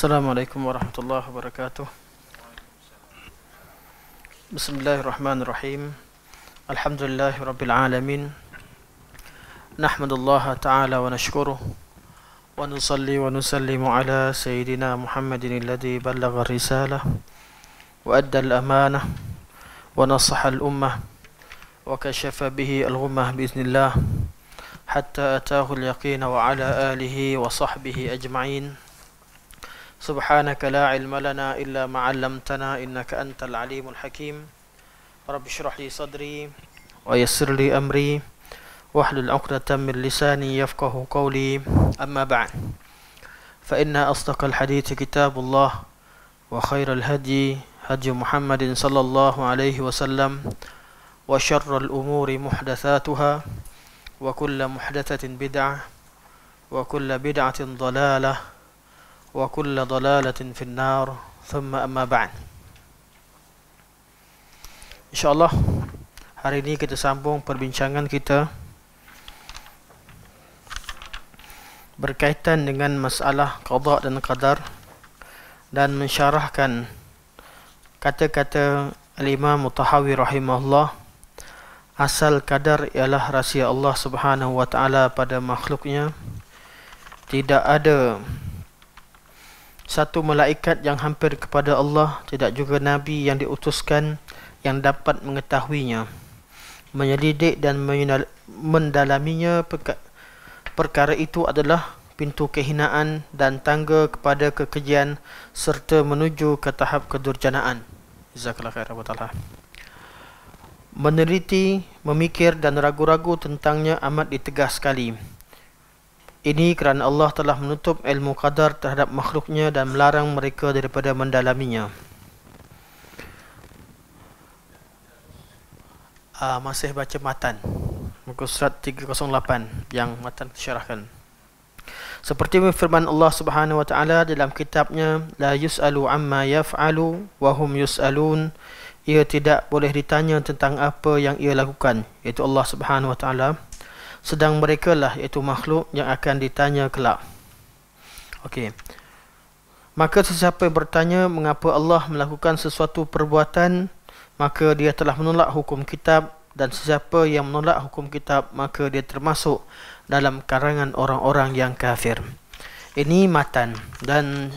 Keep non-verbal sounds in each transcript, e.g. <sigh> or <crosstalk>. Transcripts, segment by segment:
السلام عليكم ورحمة الله وبركاته بسم الله الرحمن الرحيم الحمد لله رب العالمين نحمد الله تعالى ونشكره ونصلي ونسلم على سيدنا محمد الذي بلغ الرسالة وأدى الأمانة ونصح الأمة وكشف به الغمة بإذن الله حتى أتاه اليقين وعلى آله وصحبه أجمعين سبحانك لا علم لنا إلا ما علمتنا إنك أنت العليم الحكيم رب اشرح لي صدري ويسر لي أمري واحلل عقدة من لساني يفقه قولي أما بعد فإن أصدق الحديث كتاب الله وخير الهدي هدي محمد صلى الله عليه وسلم وشر الأمور محدثاتها وكل محدثة بدعة وكل بدعة ضلالة wa kullu dalalatin fin nar thumma amma ba'd insyaallah hari ini kita sambung perbincangan kita berkaitan dengan masalah qada dan qadar dan mensyarahkan kata-kata al-imam mutahawi rahimahullah asal kadar ialah rahsia Allah Subhanahu wa taala pada makhluknya tidak ada satu malaikat yang hampir kepada Allah tidak juga nabi yang diutuskan yang dapat mengetahuinya menyelidik dan mendalaminya perkara itu adalah pintu kehinaan dan tangga kepada kekejian serta menuju ke tahap kedurjanaan jazakallahu khairan wa ta'ala meneliti memikir dan ragu-ragu tentangnya amat ditegah sekali ini kerana Allah telah menutup ilmu qadar terhadap makhluknya dan melarang mereka daripada mendalaminya. Uh, masih baca matan. Muka surat 308 yang matan syarahkan. Seperti firman Allah Subhanahu wa taala dalam kitabnya la yusalu amma yaf'alu wa hum yusalun ia tidak boleh ditanya tentang apa yang ia lakukan iaitu Allah Subhanahu wa taala sedang mereka lah iaitu makhluk yang akan ditanya kelak. Okey. Maka sesiapa bertanya mengapa Allah melakukan sesuatu perbuatan, maka dia telah menolak hukum kitab dan sesiapa yang menolak hukum kitab, maka dia termasuk dalam karangan orang-orang yang kafir. Ini matan dan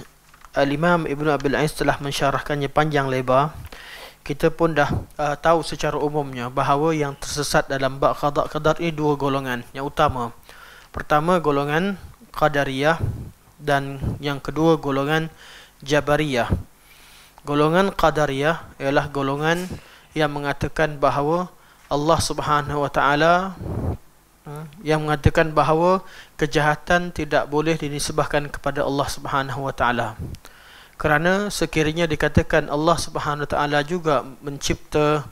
Al-Imam Ibn Abil Aiz telah mensyarahkannya panjang lebar kita pun dah uh, tahu secara umumnya bahawa yang tersesat dalam bab qadar qadar ini dua golongan yang utama. Pertama golongan qadariyah dan yang kedua golongan jabariyah. Golongan qadariyah ialah golongan yang mengatakan bahawa Allah Subhanahu Wa Taala uh, yang mengatakan bahawa kejahatan tidak boleh dinisbahkan kepada Allah Subhanahu Wa Taala kerana sekiranya dikatakan Allah Subhanahu taala juga mencipta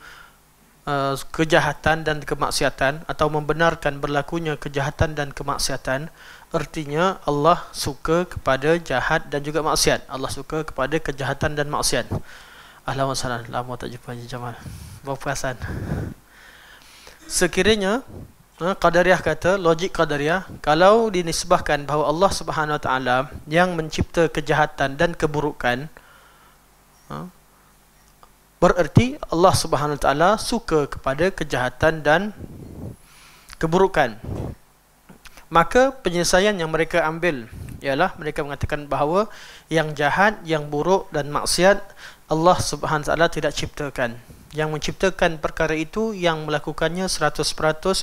uh, kejahatan dan kemaksiatan atau membenarkan berlakunya kejahatan dan kemaksiatan artinya Allah suka kepada jahat dan juga maksiat Allah suka kepada kejahatan dan maksiat Alhamdulillah lama tak jumpa Jamal berapa perasaan sekiranya Ha, Qadariyah kata, logik Qadariyah, kalau dinisbahkan bahawa Allah Subhanahu Wa Taala yang mencipta kejahatan dan keburukan, ha, bererti Allah Subhanahu Wa Taala suka kepada kejahatan dan keburukan. Maka penyelesaian yang mereka ambil ialah mereka mengatakan bahawa yang jahat, yang buruk dan maksiat Allah Subhanahu Wa taala tidak ciptakan. Yang menciptakan perkara itu yang melakukannya 100%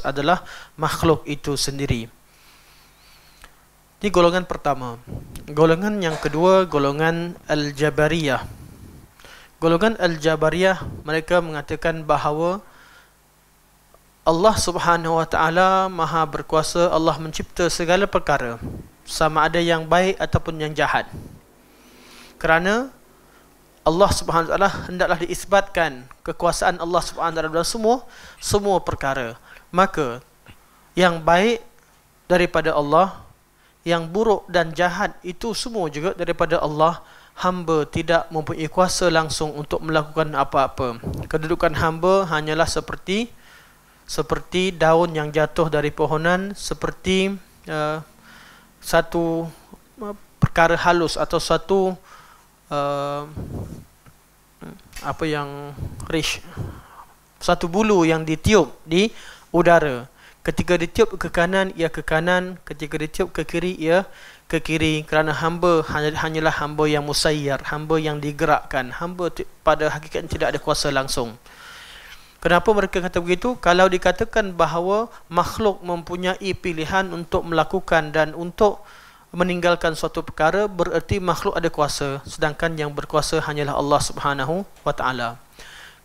adalah makhluk itu sendiri. Ini golongan pertama. Golongan yang kedua, golongan Al-Jabariyah. Golongan Al-Jabariyah mereka mengatakan bahawa Allah Subhanahu Wa Taala Maha Berkuasa Allah mencipta segala perkara sama ada yang baik ataupun yang jahat. Kerana Allah Subhanahu Wa Taala hendaklah diisbatkan kekuasaan Allah Subhanahu Wa Taala dalam semua semua perkara. Maka yang baik daripada Allah, yang buruk dan jahat itu semua juga daripada Allah. Hamba tidak mempunyai kuasa langsung untuk melakukan apa-apa. Kedudukan hamba hanyalah seperti seperti daun yang jatuh dari pohonan, seperti uh, satu eh, perkara halus atau satu apa yang rich satu bulu yang ditiup di udara ketika ditiup ke kanan ia ke kanan ketika ditiup ke kiri ia ke kiri kerana hamba hanyalah hamba yang musayyar hamba yang digerakkan hamba pada hakikat tidak ada kuasa langsung kenapa mereka kata begitu kalau dikatakan bahawa makhluk mempunyai pilihan untuk melakukan dan untuk meninggalkan suatu perkara bererti makhluk ada kuasa sedangkan yang berkuasa hanyalah Allah Subhanahu wa taala.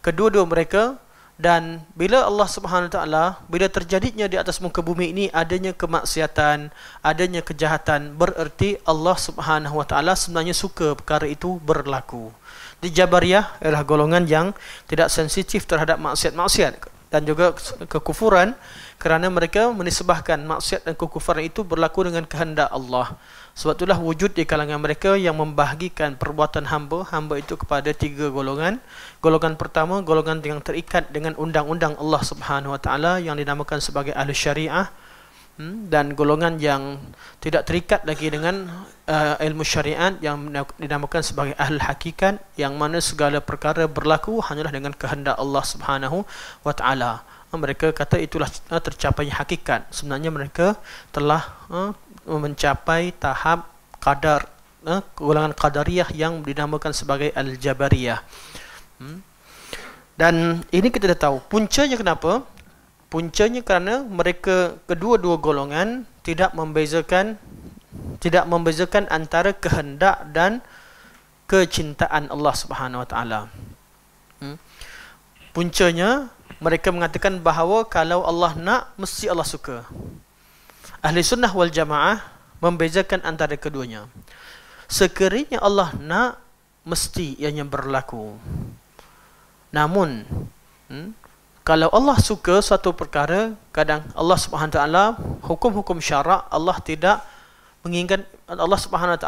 Kedua-dua mereka dan bila Allah Subhanahu wa taala bila terjadinya di atas muka bumi ini adanya kemaksiatan, adanya kejahatan bererti Allah Subhanahu wa taala sebenarnya suka perkara itu berlaku. Di Jabariyah ialah golongan yang tidak sensitif terhadap maksiat-maksiat dan juga kekufuran kerana mereka menisbahkan maksiat dan kekufaran itu berlaku dengan kehendak Allah. Sebab itulah wujud di kalangan mereka yang membahagikan perbuatan hamba, hamba itu kepada tiga golongan. Golongan pertama, golongan yang terikat dengan undang-undang Allah Subhanahu Wa Taala yang dinamakan sebagai ahli syariah hmm, dan golongan yang tidak terikat lagi dengan uh, ilmu syariat yang dinamakan sebagai ahli hakikat yang mana segala perkara berlaku hanyalah dengan kehendak Allah Subhanahu Wa Taala. Ah, mereka kata itulah ah, tercapainya hakikat sebenarnya mereka telah ah, mencapai tahap kadar golongan qadariyah yang dinamakan sebagai al-jabariyah hmm. dan ini kita dah tahu puncanya kenapa puncanya kerana mereka kedua-dua golongan tidak membezakan tidak membezakan antara kehendak dan kecintaan Allah Subhanahu wa taala. Hmm. Puncanya mereka mengatakan bahawa kalau Allah nak mesti Allah suka ahli sunnah wal jamaah membezakan antara keduanya sekiranya Allah nak mesti ianya berlaku namun hmm, kalau Allah suka satu perkara kadang Allah swt hukum-hukum syarak Allah tidak menginginkan Allah swt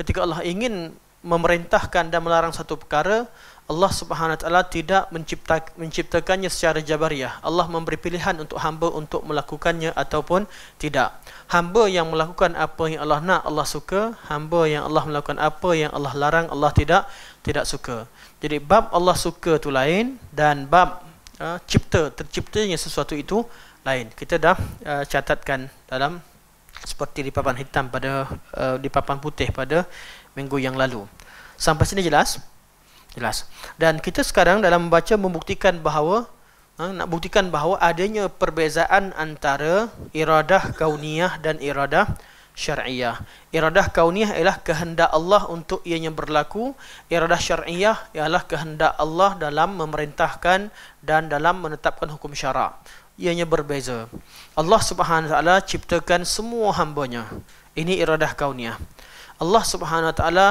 ketika Allah ingin memerintahkan dan melarang satu perkara Allah Subhanahu taala tidak mencipta, menciptakannya secara jabariyah. Allah memberi pilihan untuk hamba untuk melakukannya ataupun tidak. Hamba yang melakukan apa yang Allah nak, Allah suka. Hamba yang Allah melakukan apa yang Allah larang, Allah tidak tidak suka. Jadi bab Allah suka tu lain dan bab uh, cipta terciptanya sesuatu itu lain. Kita dah uh, catatkan dalam seperti di papan hitam pada uh, di papan putih pada minggu yang lalu. Sampai sini jelas? Jelas. Dan kita sekarang dalam membaca membuktikan bahawa ha, nak buktikan bahawa adanya perbezaan antara iradah kauniyah dan iradah syariah. Iradah kauniyah ialah kehendak Allah untuk ianya berlaku. Iradah syariah ialah kehendak Allah dalam memerintahkan dan dalam menetapkan hukum syarak. Ianya berbeza. Allah Subhanahu Wa Taala ciptakan semua hambanya. Ini iradah kauniyah. Allah Subhanahu Wa Taala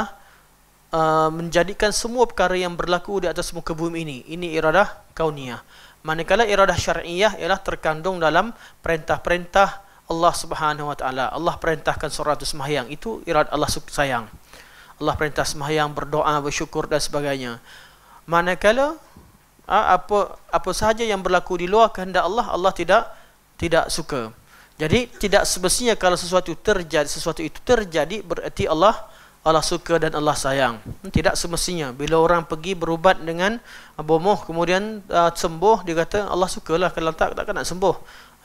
uh, menjadikan semua perkara yang berlaku di atas muka bumi ini. Ini iradah kauniyah. Manakala iradah syar'iyah ialah terkandung dalam perintah-perintah Allah Subhanahu Wa Taala. Allah perintahkan surat sembahyang itu irad Allah sayang. Allah perintah sembahyang berdoa bersyukur dan sebagainya. Manakala ah, apa apa sahaja yang berlaku di luar kehendak Allah Allah tidak tidak suka. Jadi tidak sebesinya kalau sesuatu terjadi sesuatu itu terjadi bererti Allah Allah suka dan Allah sayang. Tidak semestinya bila orang pergi berubat dengan bomoh kemudian uh, sembuh dia kata Allah sukalah kalau tak takkan nak sembuh.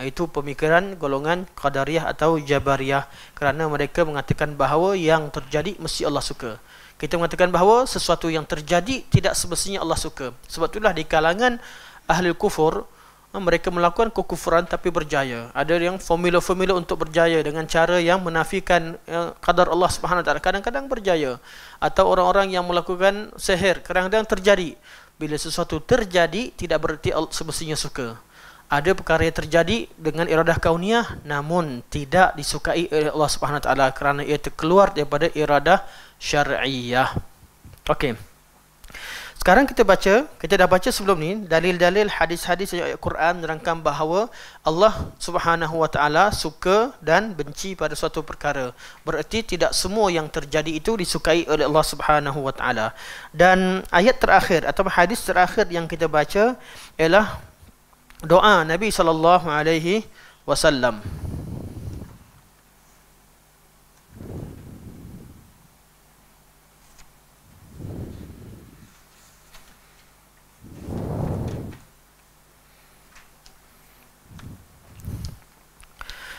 Itu pemikiran golongan Qadariyah atau Jabariyah kerana mereka mengatakan bahawa yang terjadi mesti Allah suka. Kita mengatakan bahawa sesuatu yang terjadi tidak semestinya Allah suka. Sebab itulah di kalangan ahli kufur Ah, mereka melakukan kekufuran tapi berjaya ada yang formula-formula untuk berjaya dengan cara yang menafikan kadar eh, Allah Subhanahu Wataala. kadang-kadang berjaya atau orang-orang yang melakukan seher kadang-kadang terjadi bila sesuatu terjadi tidak berarti Allah semestinya suka ada perkara yang terjadi dengan iradah kauniyah namun tidak disukai oleh Allah Subhanahu Wataala kerana ia terkeluar daripada iradah syariah. Okay. Sekarang kita baca, kita dah baca sebelum ni dalil-dalil hadis-hadis ayat Quran merangkam bahawa Allah Subhanahu Wa Taala suka dan benci pada suatu perkara. Bererti tidak semua yang terjadi itu disukai oleh Allah Subhanahu Wa Taala. Dan ayat terakhir atau hadis terakhir yang kita baca ialah doa Nabi sallallahu alaihi wasallam.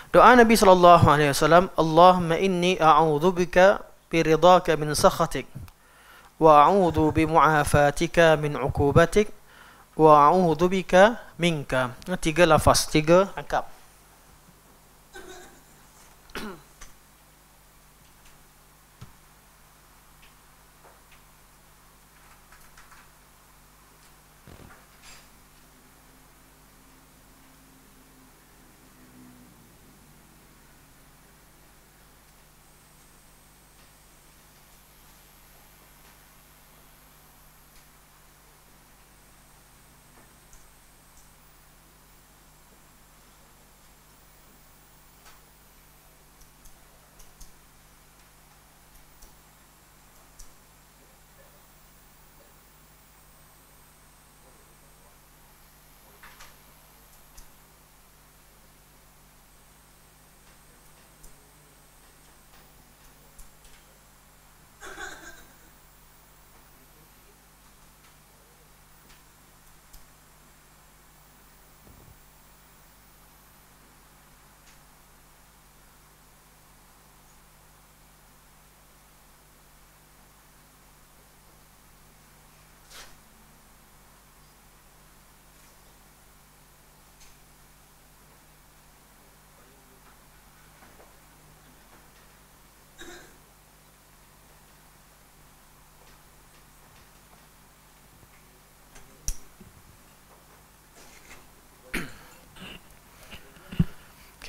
Doa Nabi sallallahu alaihi wasallam, Allahumma inni a'udzubika bi ridaka min sakhatik wa a'udzu bi mu'afatika min 'uqubatik wa a'udzu bika minka. Tiga lafaz, tiga angkap.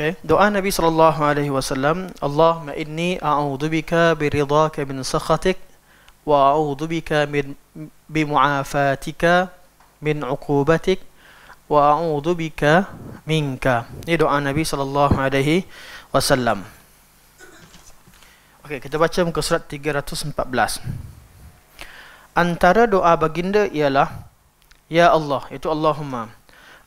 Okay. Dua Nabi sallallahu alaihi wasallam, Allahumma inni a'udhu bika biridaka min sakhatik wa a'udhu bika min bimu'afatika min 'uqubatik wa a'udhu bika minka. Ini doa Nabi sallallahu alaihi wasallam. Okey, kita baca muka surat 314. Antara doa baginda ialah Ya Allah, itu Allahumma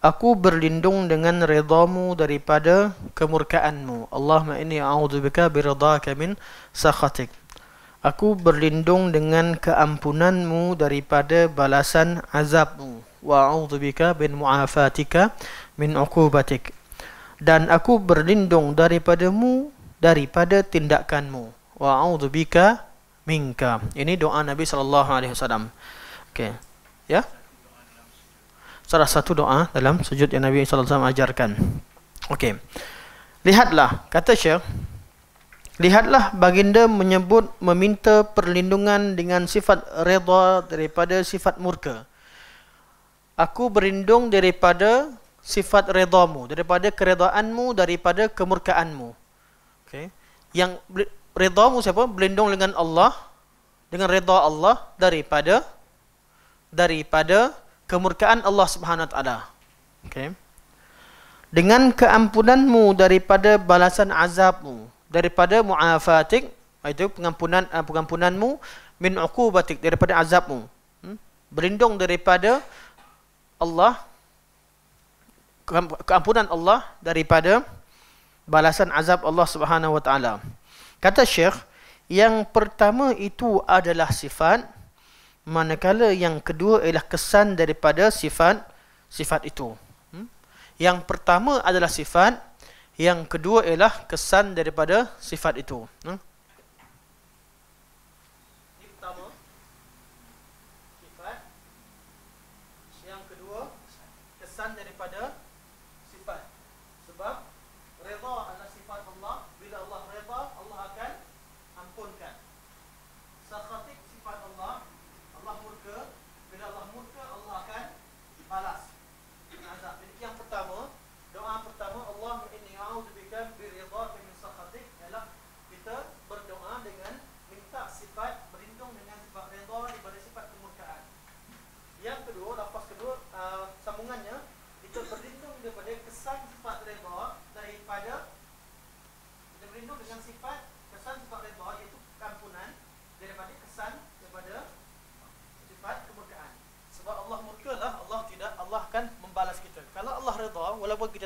Aku berlindung dengan redamu daripada kemurkaanmu. Allahumma inni a'udzubika biridaka min sakhatik. Aku berlindung dengan keampunanmu daripada balasan azabmu. Wa a'udzubika bin mu'afatika min uqubatik. Dan aku berlindung daripadamu daripada tindakanmu. Wa a'udzubika minka. Ini doa Nabi saw. Okay, Ya? Yeah? salah satu doa dalam sujud yang Nabi Sallallahu Alaihi Wasallam ajarkan. Okey. Lihatlah, kata Syekh. Lihatlah baginda menyebut meminta perlindungan dengan sifat reda daripada sifat murka. Aku berlindung daripada sifat redamu, daripada keredaanmu, daripada kemurkaanmu. Okey. Yang redhamu siapa? Berlindung dengan Allah, dengan reda Allah daripada daripada kemurkaan Allah Subhanahu wa taala. Okay. Dengan keampunanmu daripada balasan azabmu, daripada mu'afatik, itu pengampunan eh, pengampunanmu min aku batik daripada azabmu. Hmm? Berlindung daripada Allah keampunan Allah daripada balasan azab Allah Subhanahu wa taala. Kata Syekh, yang pertama itu adalah sifat manakala yang kedua ialah kesan daripada sifat sifat itu hmm? yang pertama adalah sifat yang kedua ialah kesan daripada sifat itu. Hmm?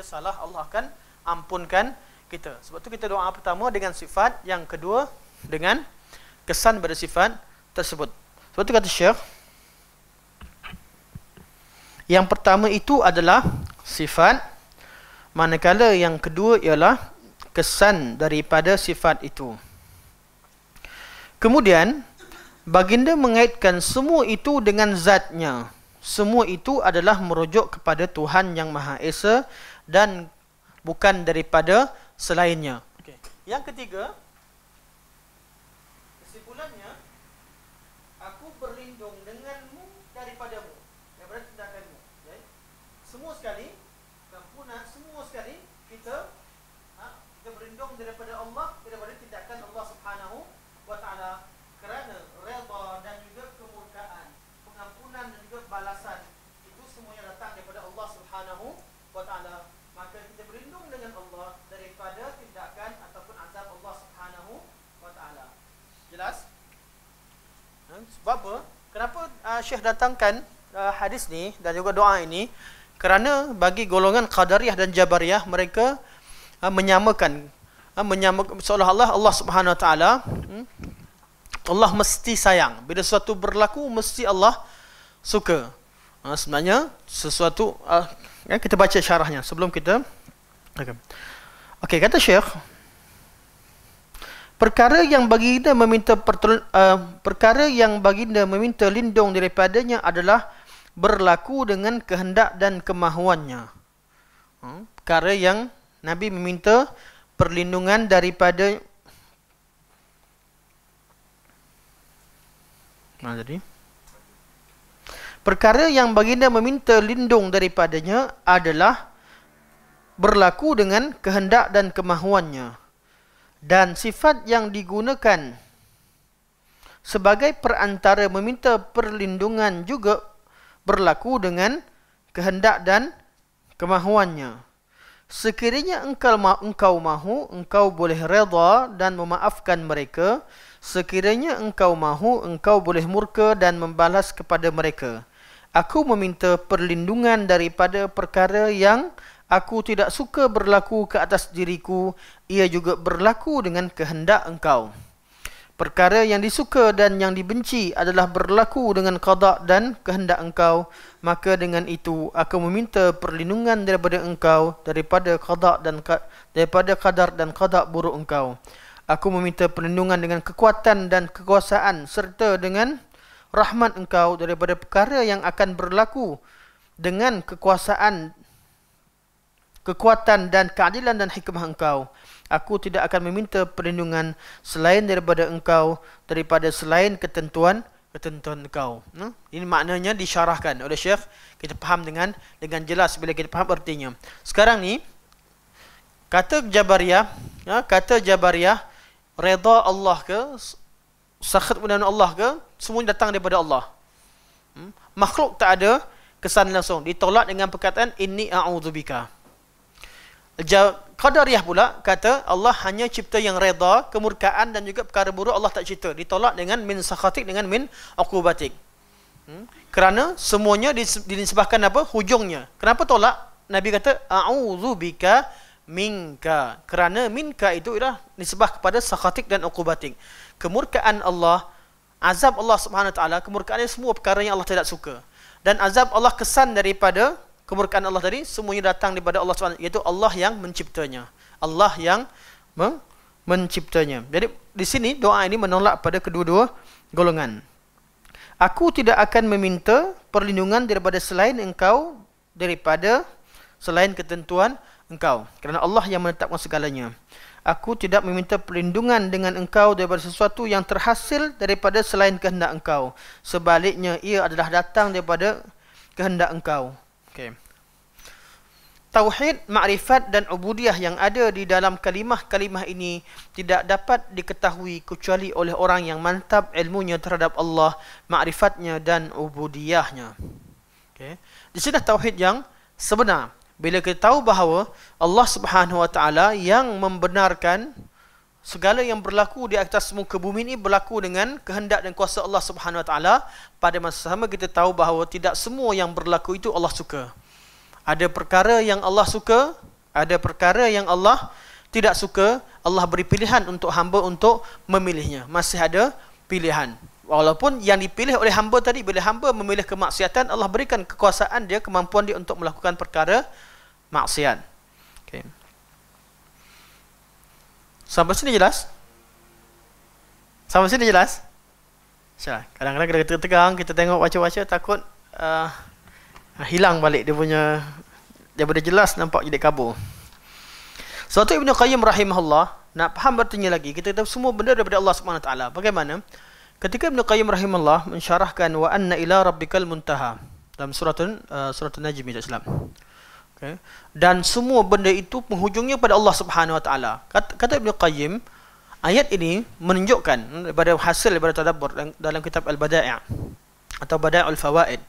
salah Allah akan ampunkan kita. Sebab tu kita doa pertama dengan sifat, yang kedua dengan kesan pada sifat tersebut. Sebab tu kata Syekh, yang pertama itu adalah sifat, manakala yang kedua ialah kesan daripada sifat itu. Kemudian, baginda mengaitkan semua itu dengan zatnya. Semua itu adalah merujuk kepada Tuhan yang Maha Esa dan bukan daripada selainnya. Okay. Yang ketiga, kesimpulannya, aku berlindung denganmu daripadamu, daripada tindakanmu. Okay. Semua sekali, kampunan, semua sekali, kita ha, kita berlindung daripada Allah, daripada tindakan Allah Subhanahu SWT kerana reba dan juga kemurkaan, pengampunan dan juga balasan itu semuanya datang daripada Allah Subhanahu SWT. Sebab apa? Kenapa uh, Syekh datangkan uh, hadis ni dan juga doa ini? Kerana bagi golongan Qadariyah dan Jabariyah mereka uh, menyamakan uh, menyamakan seolah-olah Allah Subhanahu Wa Taala hmm, Allah mesti sayang. Bila sesuatu berlaku mesti Allah suka. Uh, sebenarnya sesuatu uh, kita baca syarahnya sebelum kita Okey. Okey kata Syekh perkara yang baginda meminta pertolong, uh, eh, perkara yang baginda meminta lindung daripadanya adalah berlaku dengan kehendak dan kemahuannya. Hmm, perkara yang Nabi meminta perlindungan daripada Nah, jadi perkara yang baginda meminta lindung daripadanya adalah berlaku dengan kehendak dan kemahuannya dan sifat yang digunakan sebagai perantara meminta perlindungan juga berlaku dengan kehendak dan kemahuannya. Sekiranya engkau, ma- engkau mahu, engkau boleh reda dan memaafkan mereka. Sekiranya engkau mahu, engkau boleh murka dan membalas kepada mereka. Aku meminta perlindungan daripada perkara yang aku tidak suka berlaku ke atas diriku, ia juga berlaku dengan kehendak engkau. Perkara yang disuka dan yang dibenci adalah berlaku dengan qadak dan kehendak engkau. Maka dengan itu, aku meminta perlindungan daripada engkau daripada qadak dan daripada kadar dan qadak buruk engkau. Aku meminta perlindungan dengan kekuatan dan kekuasaan serta dengan rahmat engkau daripada perkara yang akan berlaku dengan kekuasaan kekuatan dan keadilan dan hikmah engkau. Aku tidak akan meminta perlindungan selain daripada engkau, daripada selain ketentuan ketentuan engkau. Hmm? Ini maknanya disyarahkan oleh Syekh. Kita faham dengan dengan jelas bila kita faham artinya. Sekarang ni, kata Jabariyah, ya, kata Jabariyah, reda Allah ke, sakit benda Allah ke, semua datang daripada Allah. Hmm? Makhluk tak ada kesan langsung. Ditolak dengan perkataan, ini a'udzubika. Ya. Qadariyah pula kata Allah hanya cipta yang reda kemurkaan dan juga perkara buruk Allah tak cipta. Ditolak dengan min sakhatik dengan min akubatik. Hmm? Kerana semuanya dinisbahkan apa? Hujungnya. Kenapa tolak? Nabi kata a'udzu bika minka. Kerana minka itu ialah nisbah kepada sakhatik dan akubatik. Kemurkaan Allah, azab Allah Subhanahu kemurkaan semua perkara yang Allah tidak suka. Dan azab Allah kesan daripada kemurkaan Allah tadi semuanya datang daripada Allah SWT iaitu Allah yang menciptanya Allah yang menciptanya jadi di sini doa ini menolak pada kedua-dua golongan aku tidak akan meminta perlindungan daripada selain engkau daripada selain ketentuan engkau kerana Allah yang menetapkan segalanya aku tidak meminta perlindungan dengan engkau daripada sesuatu yang terhasil daripada selain kehendak engkau sebaliknya ia adalah datang daripada kehendak engkau Okay. Tauhid, makrifat dan ubudiah yang ada di dalam kalimah-kalimah ini tidak dapat diketahui kecuali oleh orang yang mantap ilmunya terhadap Allah, makrifatnya dan ubudiahnya. Okay. Di sini tauhid yang sebenar. Bila kita tahu bahawa Allah Subhanahu Wa Taala yang membenarkan segala yang berlaku di atas muka bumi ini berlaku dengan kehendak dan kuasa Allah Subhanahu Wa Taala. Pada masa sama kita tahu bahawa tidak semua yang berlaku itu Allah suka. Ada perkara yang Allah suka, ada perkara yang Allah tidak suka. Allah beri pilihan untuk hamba untuk memilihnya. Masih ada pilihan. Walaupun yang dipilih oleh hamba tadi, bila hamba memilih kemaksiatan, Allah berikan kekuasaan dia, kemampuan dia untuk melakukan perkara maksiat. Okay. Sampai sini jelas? Sampai sini jelas? Insyaallah. Kadang-kadang kita tegang, kita tengok baca-baca takut uh, hilang balik dia punya dia daripada jelas nampak jadi kabur. Suatu ibnu Qayyim rahimahullah nak faham bertanya lagi kita tahu semua benda daripada Allah Subhanahu taala. Bagaimana? Ketika ibnu Qayyim rahimahullah mensyarahkan wa anna ila rabbikal muntaha dalam surah uh, surah An-Najm tak okay. dan semua benda itu penghujungnya pada Allah Subhanahu Wa Taala kata Ibn Qayyim ayat ini menunjukkan daripada hasil daripada tadabbur dalam kitab Al-Bada'i atau Bada'ul Fawaid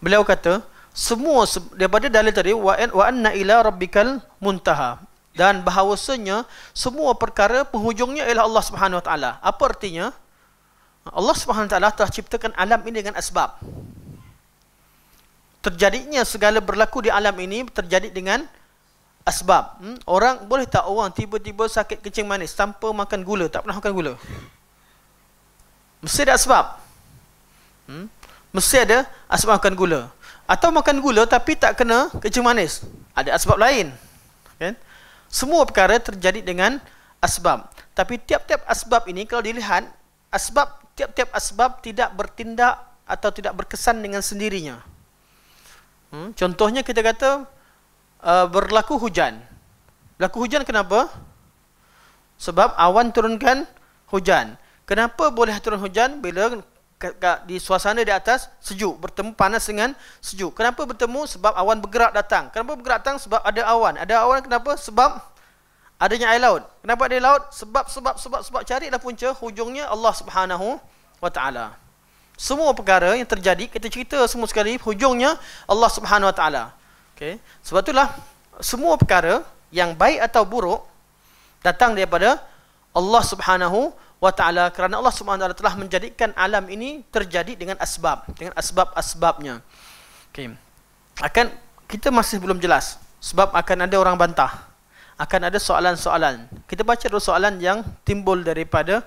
beliau kata semua daripada dalil tadi wa anna ila rabbikal muntaha dan bahawasanya semua perkara penghujungnya ialah Allah Subhanahu Wa Taala apa artinya Allah Subhanahu Wa Taala telah ciptakan alam ini dengan asbab terjadinya segala berlaku di alam ini terjadi dengan asbab. Hmm? Orang boleh tak orang tiba-tiba sakit kencing manis tanpa makan gula, tak pernah makan gula. Mesti ada sebab. Hmm? Mesti ada asbab makan gula. Atau makan gula tapi tak kena kencing manis. Ada asbab lain. Kan? Semua perkara terjadi dengan asbab. Tapi tiap-tiap asbab ini kalau dilihat, asbab tiap-tiap asbab tidak bertindak atau tidak berkesan dengan sendirinya. Hmm? Contohnya kita kata uh, berlaku hujan. Berlaku hujan kenapa? Sebab awan turunkan hujan. Kenapa boleh turun hujan bila di suasana di atas sejuk bertemu panas dengan sejuk. Kenapa bertemu? Sebab awan bergerak datang. Kenapa bergerak datang? Sebab ada awan. Ada awan kenapa? Sebab adanya air laut. Kenapa ada laut? Sebab sebab sebab sebab carilah punca hujungnya Allah Subhanahu wa taala semua perkara yang terjadi kita cerita semua sekali hujungnya Allah Subhanahu Wa Taala. Okey. Sebab itulah semua perkara yang baik atau buruk datang daripada Allah Subhanahu Wa Taala kerana Allah Subhanahu Wa Taala telah menjadikan alam ini terjadi dengan asbab, dengan asbab-asbabnya. Okey. Akan kita masih belum jelas sebab akan ada orang bantah. Akan ada soalan-soalan. Kita baca dulu soalan yang timbul daripada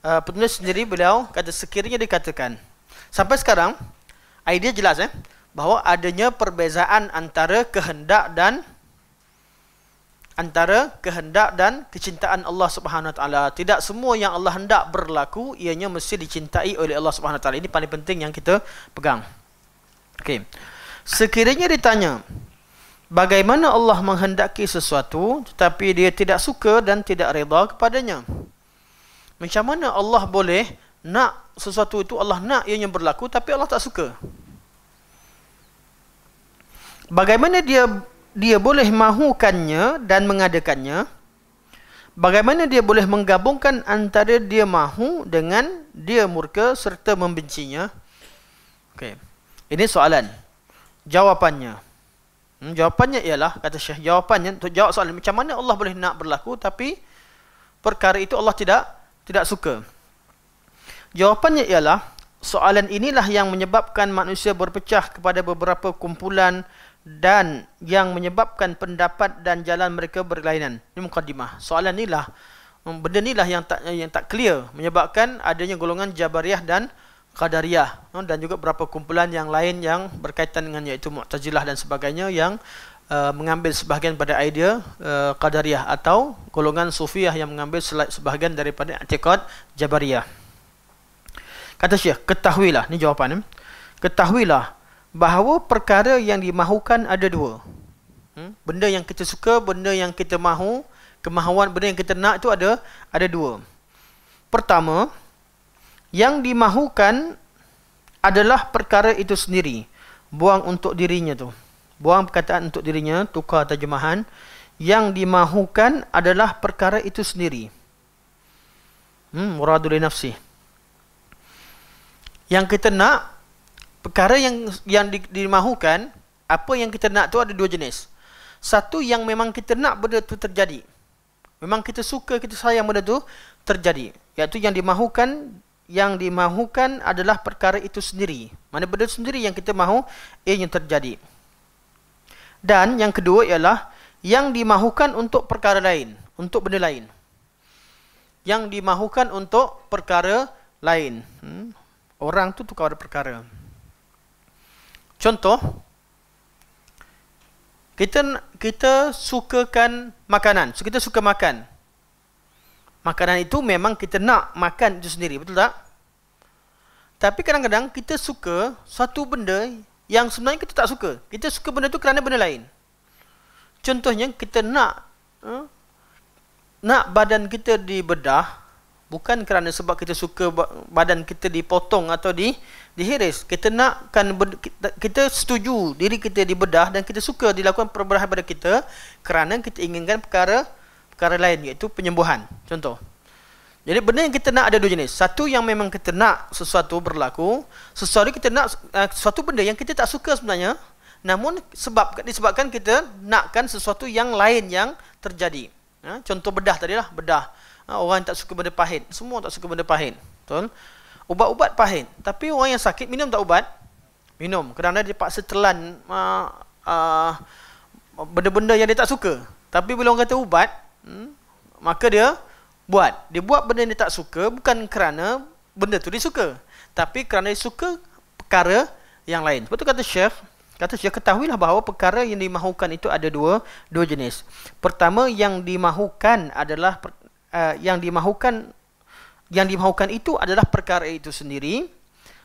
Uh, penulis sendiri beliau kata sekiranya dikatakan Sampai sekarang, idea jelas eh, bahawa adanya perbezaan antara kehendak dan antara kehendak dan kecintaan Allah Subhanahu Wa Taala. Tidak semua yang Allah hendak berlaku ianya mesti dicintai oleh Allah Subhanahu Wa Taala. Ini paling penting yang kita pegang. Okey. Sekiranya ditanya bagaimana Allah menghendaki sesuatu tetapi dia tidak suka dan tidak reda kepadanya. Macam mana Allah boleh nak sesuatu itu Allah nak ianya berlaku tapi Allah tak suka. Bagaimana dia dia boleh mahukannya dan mengadakannya? Bagaimana dia boleh menggabungkan antara dia mahu dengan dia murka serta membencinya? Okey. Ini soalan. Jawapannya. Hmm, jawapannya ialah kata Syekh, jawapannya untuk jawab soalan macam mana Allah boleh nak berlaku tapi perkara itu Allah tidak tidak suka. Jawapannya ialah soalan inilah yang menyebabkan manusia berpecah kepada beberapa kumpulan dan yang menyebabkan pendapat dan jalan mereka berlainan. Ini mukadimah. Soalan inilah mm, benda inilah yang tak yang tak clear menyebabkan adanya golongan Jabariyah dan Qadariyah mm, dan juga beberapa kumpulan yang lain yang berkaitan dengan iaitu Mu'tazilah dan sebagainya yang Uh, mengambil sebahagian pada idea uh, Qadariyah atau golongan Sufiyah yang mengambil sebahagian daripada i'tiqad Jabariyah Kata Syekh, ketahuilah. Ini jawapan. Eh? Ketahuilah bahawa perkara yang dimahukan ada dua. Hmm? Benda yang kita suka, benda yang kita mahu, kemahuan, benda yang kita nak itu ada ada dua. Pertama, yang dimahukan adalah perkara itu sendiri. Buang untuk dirinya tu. Buang perkataan untuk dirinya, tukar terjemahan. Yang dimahukan adalah perkara itu sendiri. Hmm, muradul nafsi yang kita nak perkara yang yang di, dimahukan apa yang kita nak tu ada dua jenis satu yang memang kita nak benda tu terjadi memang kita suka kita sayang benda tu terjadi iaitu yang dimahukan yang dimahukan adalah perkara itu sendiri mana benda itu sendiri yang kita mahu ia eh, terjadi dan yang kedua ialah yang dimahukan untuk perkara lain untuk benda lain yang dimahukan untuk perkara lain hmm orang tu tukar perkara. Contoh, kita kita sukakan makanan. So, kita suka makan. Makanan itu memang kita nak makan itu sendiri, betul tak? Tapi kadang-kadang kita suka satu benda yang sebenarnya kita tak suka. Kita suka benda tu kerana benda lain. Contohnya kita nak eh, nak badan kita dibedah bukan kerana sebab kita suka badan kita dipotong atau di dihiris kita nakkan kita setuju diri kita dibedah dan kita suka dilakukan perbedahan pada kita kerana kita inginkan perkara perkara lain iaitu penyembuhan contoh jadi benda yang kita nak ada dua jenis satu yang memang kita nak sesuatu berlaku sesuatu kita nak eh, sesuatu benda yang kita tak suka sebenarnya namun sebab disebabkan kita nakkan sesuatu yang lain yang terjadi ha, contoh bedah tadi lah bedah ha, orang tak suka benda pahit semua tak suka benda pahit betul ubat-ubat pahit tapi orang yang sakit minum tak ubat minum kerana dia paksa telan ha, ha, benda-benda yang dia tak suka tapi bila orang kata ubat hmm, maka dia buat dia buat benda yang dia tak suka bukan kerana benda tu dia suka tapi kerana dia suka perkara yang lain sebab tu kata syekh Kata saya ketahuilah bahawa perkara yang dimahukan itu ada dua dua jenis. Pertama yang dimahukan adalah uh, yang dimahukan yang dimahukan itu adalah perkara itu sendiri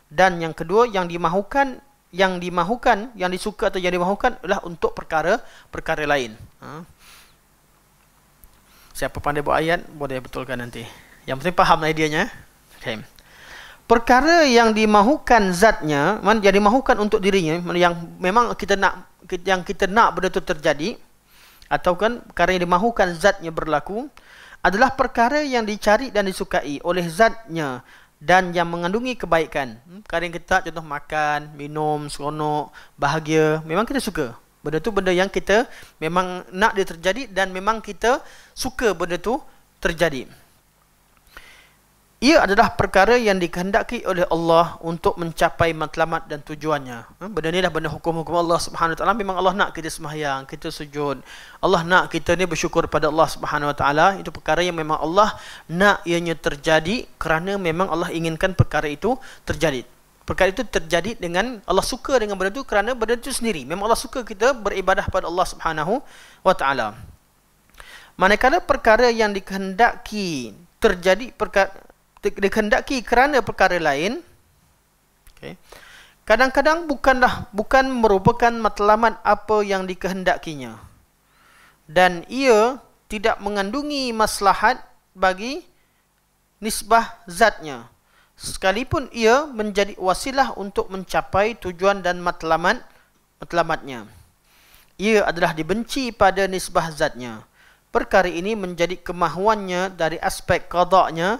dan yang kedua yang dimahukan yang dimahukan yang disuka atau yang dimahukan adalah untuk perkara perkara lain. Ha. Siapa pandai buat ayat boleh betulkan nanti. Yang penting faham ideanya. Okay. Perkara yang dimahukan zatnya, mana yang dimahukan untuk dirinya, mana yang memang kita nak yang kita nak benda itu terjadi ataukan perkara yang dimahukan zatnya berlaku, adalah perkara yang dicari dan disukai oleh zatnya dan yang mengandungi kebaikan. Hmm, yang kita contoh makan, minum, seronok, bahagia, memang kita suka. Benda tu benda yang kita memang nak dia terjadi dan memang kita suka benda tu terjadi ia adalah perkara yang dikehendaki oleh Allah untuk mencapai matlamat dan tujuannya. Hmm, benda ni dah benda hukum-hukum Allah Subhanahu Wa Taala. Memang Allah nak kita sembahyang, kita sujud. Allah nak kita ni bersyukur pada Allah Subhanahu Wa Taala. Itu perkara yang memang Allah nak ianya terjadi kerana memang Allah inginkan perkara itu terjadi. Perkara itu terjadi dengan Allah suka dengan benda itu kerana benda itu sendiri. Memang Allah suka kita beribadah pada Allah Subhanahu Wa Taala. Manakala perkara yang dikehendaki terjadi perkara dikehendaki kerana perkara lain okay. kadang-kadang bukanlah bukan merupakan matlamat apa yang dikehendakinya dan ia tidak mengandungi maslahat bagi nisbah zatnya sekalipun ia menjadi wasilah untuk mencapai tujuan dan matlamat matlamatnya ia adalah dibenci pada nisbah zatnya perkara ini menjadi kemahuannya dari aspek qada'nya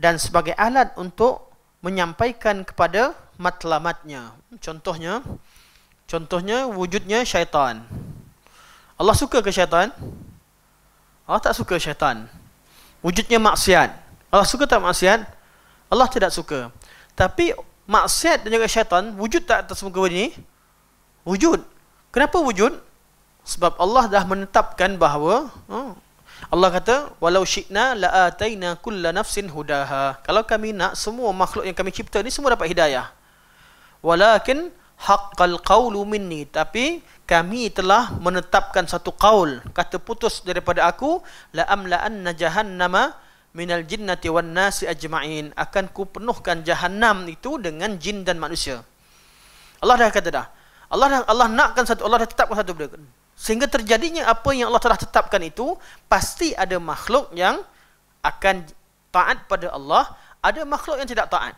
dan sebagai alat untuk menyampaikan kepada matlamatnya. Contohnya, contohnya wujudnya syaitan. Allah suka ke syaitan? Allah tak suka syaitan. Wujudnya maksiat. Allah suka tak maksiat? Allah tidak suka. Tapi maksiat dan juga syaitan wujud tak atas muka ini? Wujud. Kenapa wujud? Sebab Allah dah menetapkan bahawa oh, Allah kata walau syi'na la'atayna kull nafsin hudaha. Kalau kami nak semua makhluk yang kami cipta ni semua dapat hidayah. Walakin haqqal qawlu minni tapi kami telah menetapkan satu kaul kata putus daripada aku la amla anna jahannama minal jinnati wan nasi ajma'in akan kupenuhkan jahannam itu dengan jin dan manusia. Allah dah kata dah. Allah dah Allah nakkan satu Allah dah tetapkan satu benda sehingga terjadinya apa yang Allah telah tetapkan itu pasti ada makhluk yang akan taat pada Allah ada makhluk yang tidak taat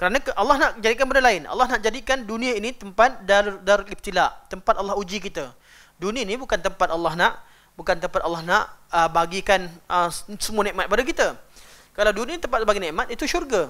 kerana Allah nak jadikan benda lain Allah nak jadikan dunia ini tempat dar dar ibtila tempat Allah uji kita dunia ini bukan tempat Allah nak bukan tempat Allah nak uh, bagikan uh, semua nikmat pada kita kalau dunia tempat bagi nikmat itu syurga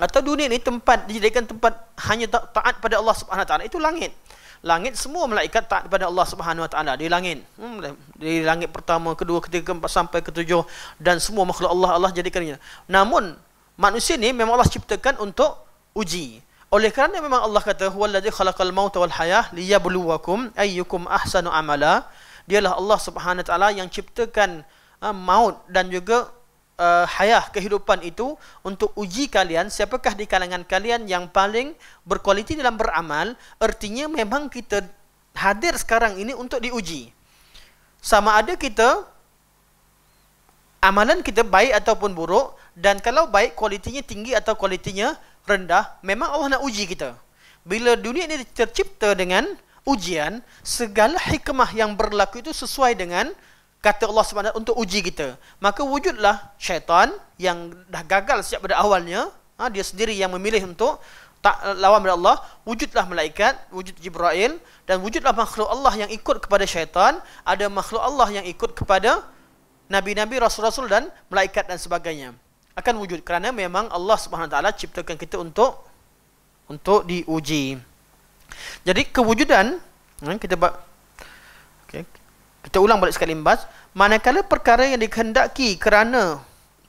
atau dunia ini tempat dijadikan tempat hanya taat pada Allah Subhanahu Wa taala itu langit langit semua malaikat taat kepada Allah Subhanahu Wa Taala di langit hmm, di langit pertama kedua ketiga keempat sampai ketujuh dan semua makhluk Allah Allah jadikannya namun manusia ni memang Allah ciptakan untuk uji oleh kerana memang Allah kata huwallazi khalaqal mauta wal hayah liyabluwakum ayyukum ahsanu amala dialah Allah Subhanahu Wa Taala yang ciptakan uh, maut dan juga uh, hayah kehidupan itu untuk uji kalian siapakah di kalangan kalian yang paling berkualiti dalam beramal artinya memang kita hadir sekarang ini untuk diuji sama ada kita amalan kita baik ataupun buruk dan kalau baik kualitinya tinggi atau kualitinya rendah memang Allah nak uji kita bila dunia ini tercipta dengan ujian segala hikmah yang berlaku itu sesuai dengan kata Allah SWT untuk uji kita. Maka wujudlah syaitan yang dah gagal sejak pada awalnya, ha, dia sendiri yang memilih untuk tak lawan pada Allah, wujudlah malaikat, wujud Jibril dan wujudlah makhluk Allah yang ikut kepada syaitan, ada makhluk Allah yang ikut kepada nabi-nabi, rasul-rasul dan malaikat dan sebagainya. Akan wujud kerana memang Allah Subhanahu taala ciptakan kita untuk untuk diuji. Jadi kewujudan hmm, kita okay, kita ulang balik sekali imbas. Manakala perkara yang dikehendaki kerana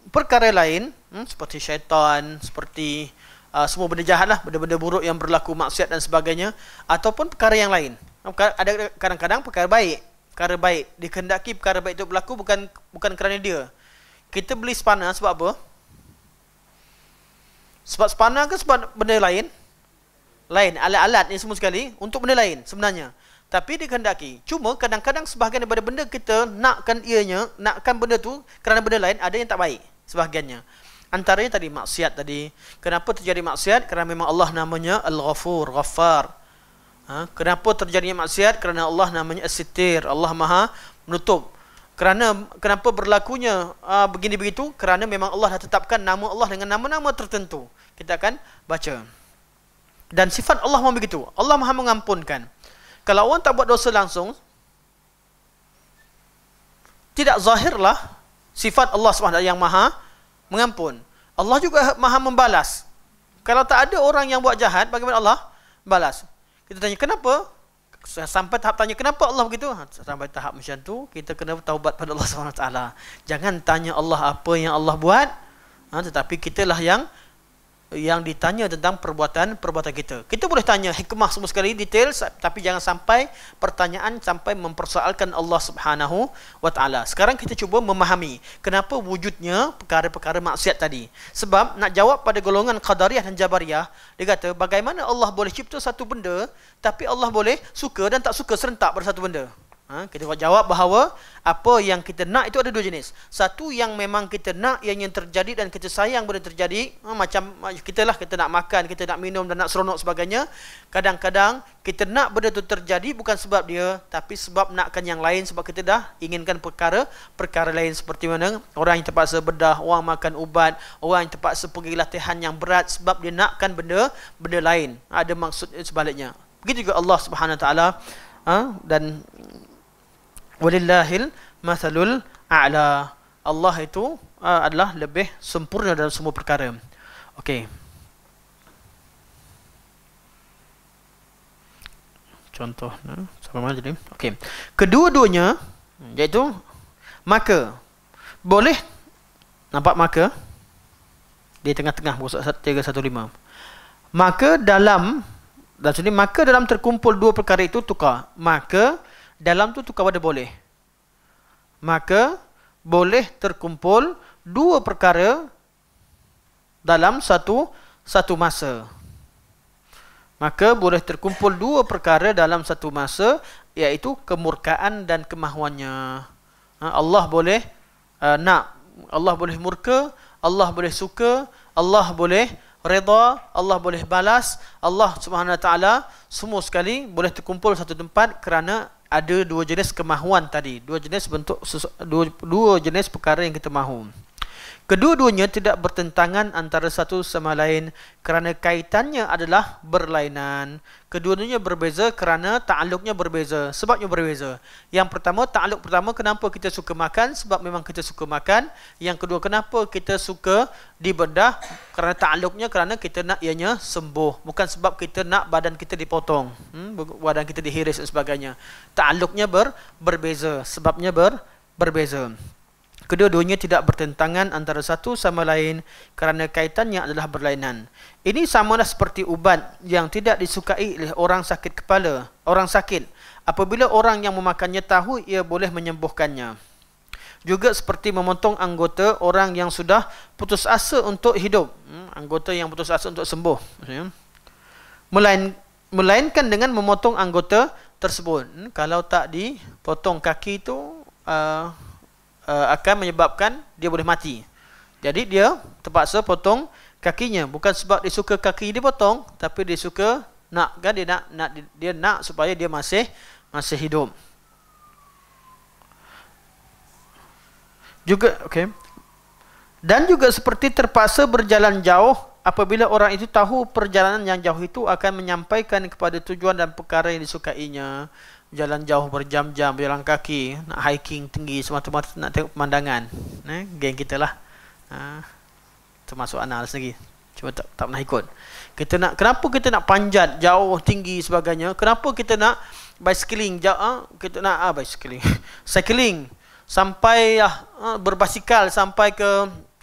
perkara lain, hmm, seperti syaitan, seperti uh, semua benda jahat lah, benda-benda buruk yang berlaku, maksiat dan sebagainya, ataupun perkara yang lain. Ada kadang-kadang perkara baik. Perkara baik. Dikehendaki perkara baik itu berlaku bukan bukan kerana dia. Kita beli sepanah sebab apa? Sebab sepanah ke sebab benda lain? Lain. Alat-alat ini semua sekali untuk benda lain Sebenarnya tapi dikehendaki. Cuma kadang-kadang sebahagian daripada benda kita nakkan ianya, nakkan benda tu kerana benda lain ada yang tak baik sebahagiannya. Antaranya tadi maksiat tadi. Kenapa terjadi maksiat? Kerana memang Allah namanya Al-Ghafur, Ghaffar. Ha? Kenapa terjadinya maksiat? Kerana Allah namanya As-Sitir, Allah Maha Menutup. Kerana kenapa berlakunya uh, ha, begini begitu? Kerana memang Allah dah tetapkan nama Allah dengan nama-nama tertentu. Kita akan baca. Dan sifat Allah memang begitu. Allah Maha mengampunkan. Kalau orang tak buat dosa langsung, tidak zahirlah sifat Allah SWT yang maha mengampun. Allah juga maha membalas. Kalau tak ada orang yang buat jahat, bagaimana Allah balas? Kita tanya, kenapa? Sampai tahap tanya, kenapa Allah begitu? Ha, sampai tahap macam tu, kita kena taubat pada Allah SWT. Jangan tanya Allah apa yang Allah buat, ha, tetapi kitalah yang yang ditanya tentang perbuatan-perbuatan kita. Kita boleh tanya hikmah semua sekali detail tapi jangan sampai pertanyaan sampai mempersoalkan Allah Subhanahu wa taala. Sekarang kita cuba memahami kenapa wujudnya perkara-perkara maksiat tadi. Sebab nak jawab pada golongan Qadariyah dan Jabariyah, dia kata bagaimana Allah boleh cipta satu benda tapi Allah boleh suka dan tak suka serentak pada satu benda? Ha? Kita kalau jawab bahawa apa yang kita nak itu ada dua jenis. Satu yang memang kita nak yang ingin terjadi dan kita sayang boleh terjadi. Ha? Macam ha, kita lah kita nak makan, kita nak minum dan nak seronok sebagainya. Kadang-kadang kita nak benda itu terjadi bukan sebab dia tapi sebab nakkan yang lain sebab kita dah inginkan perkara perkara lain seperti mana orang yang terpaksa bedah, orang makan ubat, orang yang terpaksa pergi latihan yang berat sebab dia nakkan benda benda lain. Ada maksud eh, sebaliknya. Begitu juga Allah Subhanahu Taala ha? dan walillahil mathalul a'la Allah itu uh, adalah lebih sempurna dalam semua perkara okey contoh sama macam ni okey kedua-duanya iaitu maka boleh nampak maka di tengah-tengah surat 315 maka dalam dan sini maka dalam terkumpul dua perkara itu tukar maka dalam tu tukar pada boleh. Maka boleh terkumpul dua perkara dalam satu satu masa. Maka boleh terkumpul dua perkara dalam satu masa iaitu kemurkaan dan kemahuannya. Ha, Allah boleh uh, nak Allah boleh murka, Allah boleh suka, Allah boleh reda, Allah boleh balas, Allah Subhanahu Wa taala semua sekali boleh terkumpul satu tempat kerana ada dua jenis kemahuan tadi dua jenis bentuk dua, dua jenis perkara yang kita mahu Kedua-duanya tidak bertentangan antara satu sama lain kerana kaitannya adalah berlainan. Kedua-duanya berbeza kerana ta'aluknya berbeza. Sebabnya berbeza. Yang pertama, ta'aluk pertama kenapa kita suka makan? Sebab memang kita suka makan. Yang kedua, kenapa kita suka dibedah? Kerana ta'aluknya kerana kita nak ianya sembuh. Bukan sebab kita nak badan kita dipotong. Hmm? Badan kita dihiris dan sebagainya. Ta'aluknya ber, berbeza. Sebabnya ber, berbeza. Berbeza. Kedua-duanya tidak bertentangan antara satu sama lain kerana kaitannya adalah berlainan. Ini samalah seperti ubat yang tidak disukai oleh orang sakit kepala, orang sakit. Apabila orang yang memakannya tahu ia boleh menyembuhkannya. Juga seperti memotong anggota orang yang sudah putus asa untuk hidup. Hmm, anggota yang putus asa untuk sembuh. Ya. Melain, melainkan dengan memotong anggota tersebut. Hmm, kalau tak dipotong kaki itu, uh, ah, uh, akan menyebabkan dia boleh mati. Jadi dia terpaksa potong kakinya bukan sebab dia suka kaki dia potong tapi dia suka nak kan dia nak nak dia nak supaya dia masih masih hidup. Juga okey. Dan juga seperti terpaksa berjalan jauh apabila orang itu tahu perjalanan yang jauh itu akan menyampaikan kepada tujuan dan perkara yang disukainya jalan jauh berjam-jam berjalan kaki nak hiking tinggi semata-mata nak tengok pemandangan eh, geng kita lah ha, termasuk anak sendiri cuma tak, tak pernah ikut kita nak kenapa kita nak panjat jauh tinggi sebagainya kenapa kita nak bicycling jauh ha, kita nak ah, bicycling <laughs> cycling sampai ah, ha, berbasikal sampai ke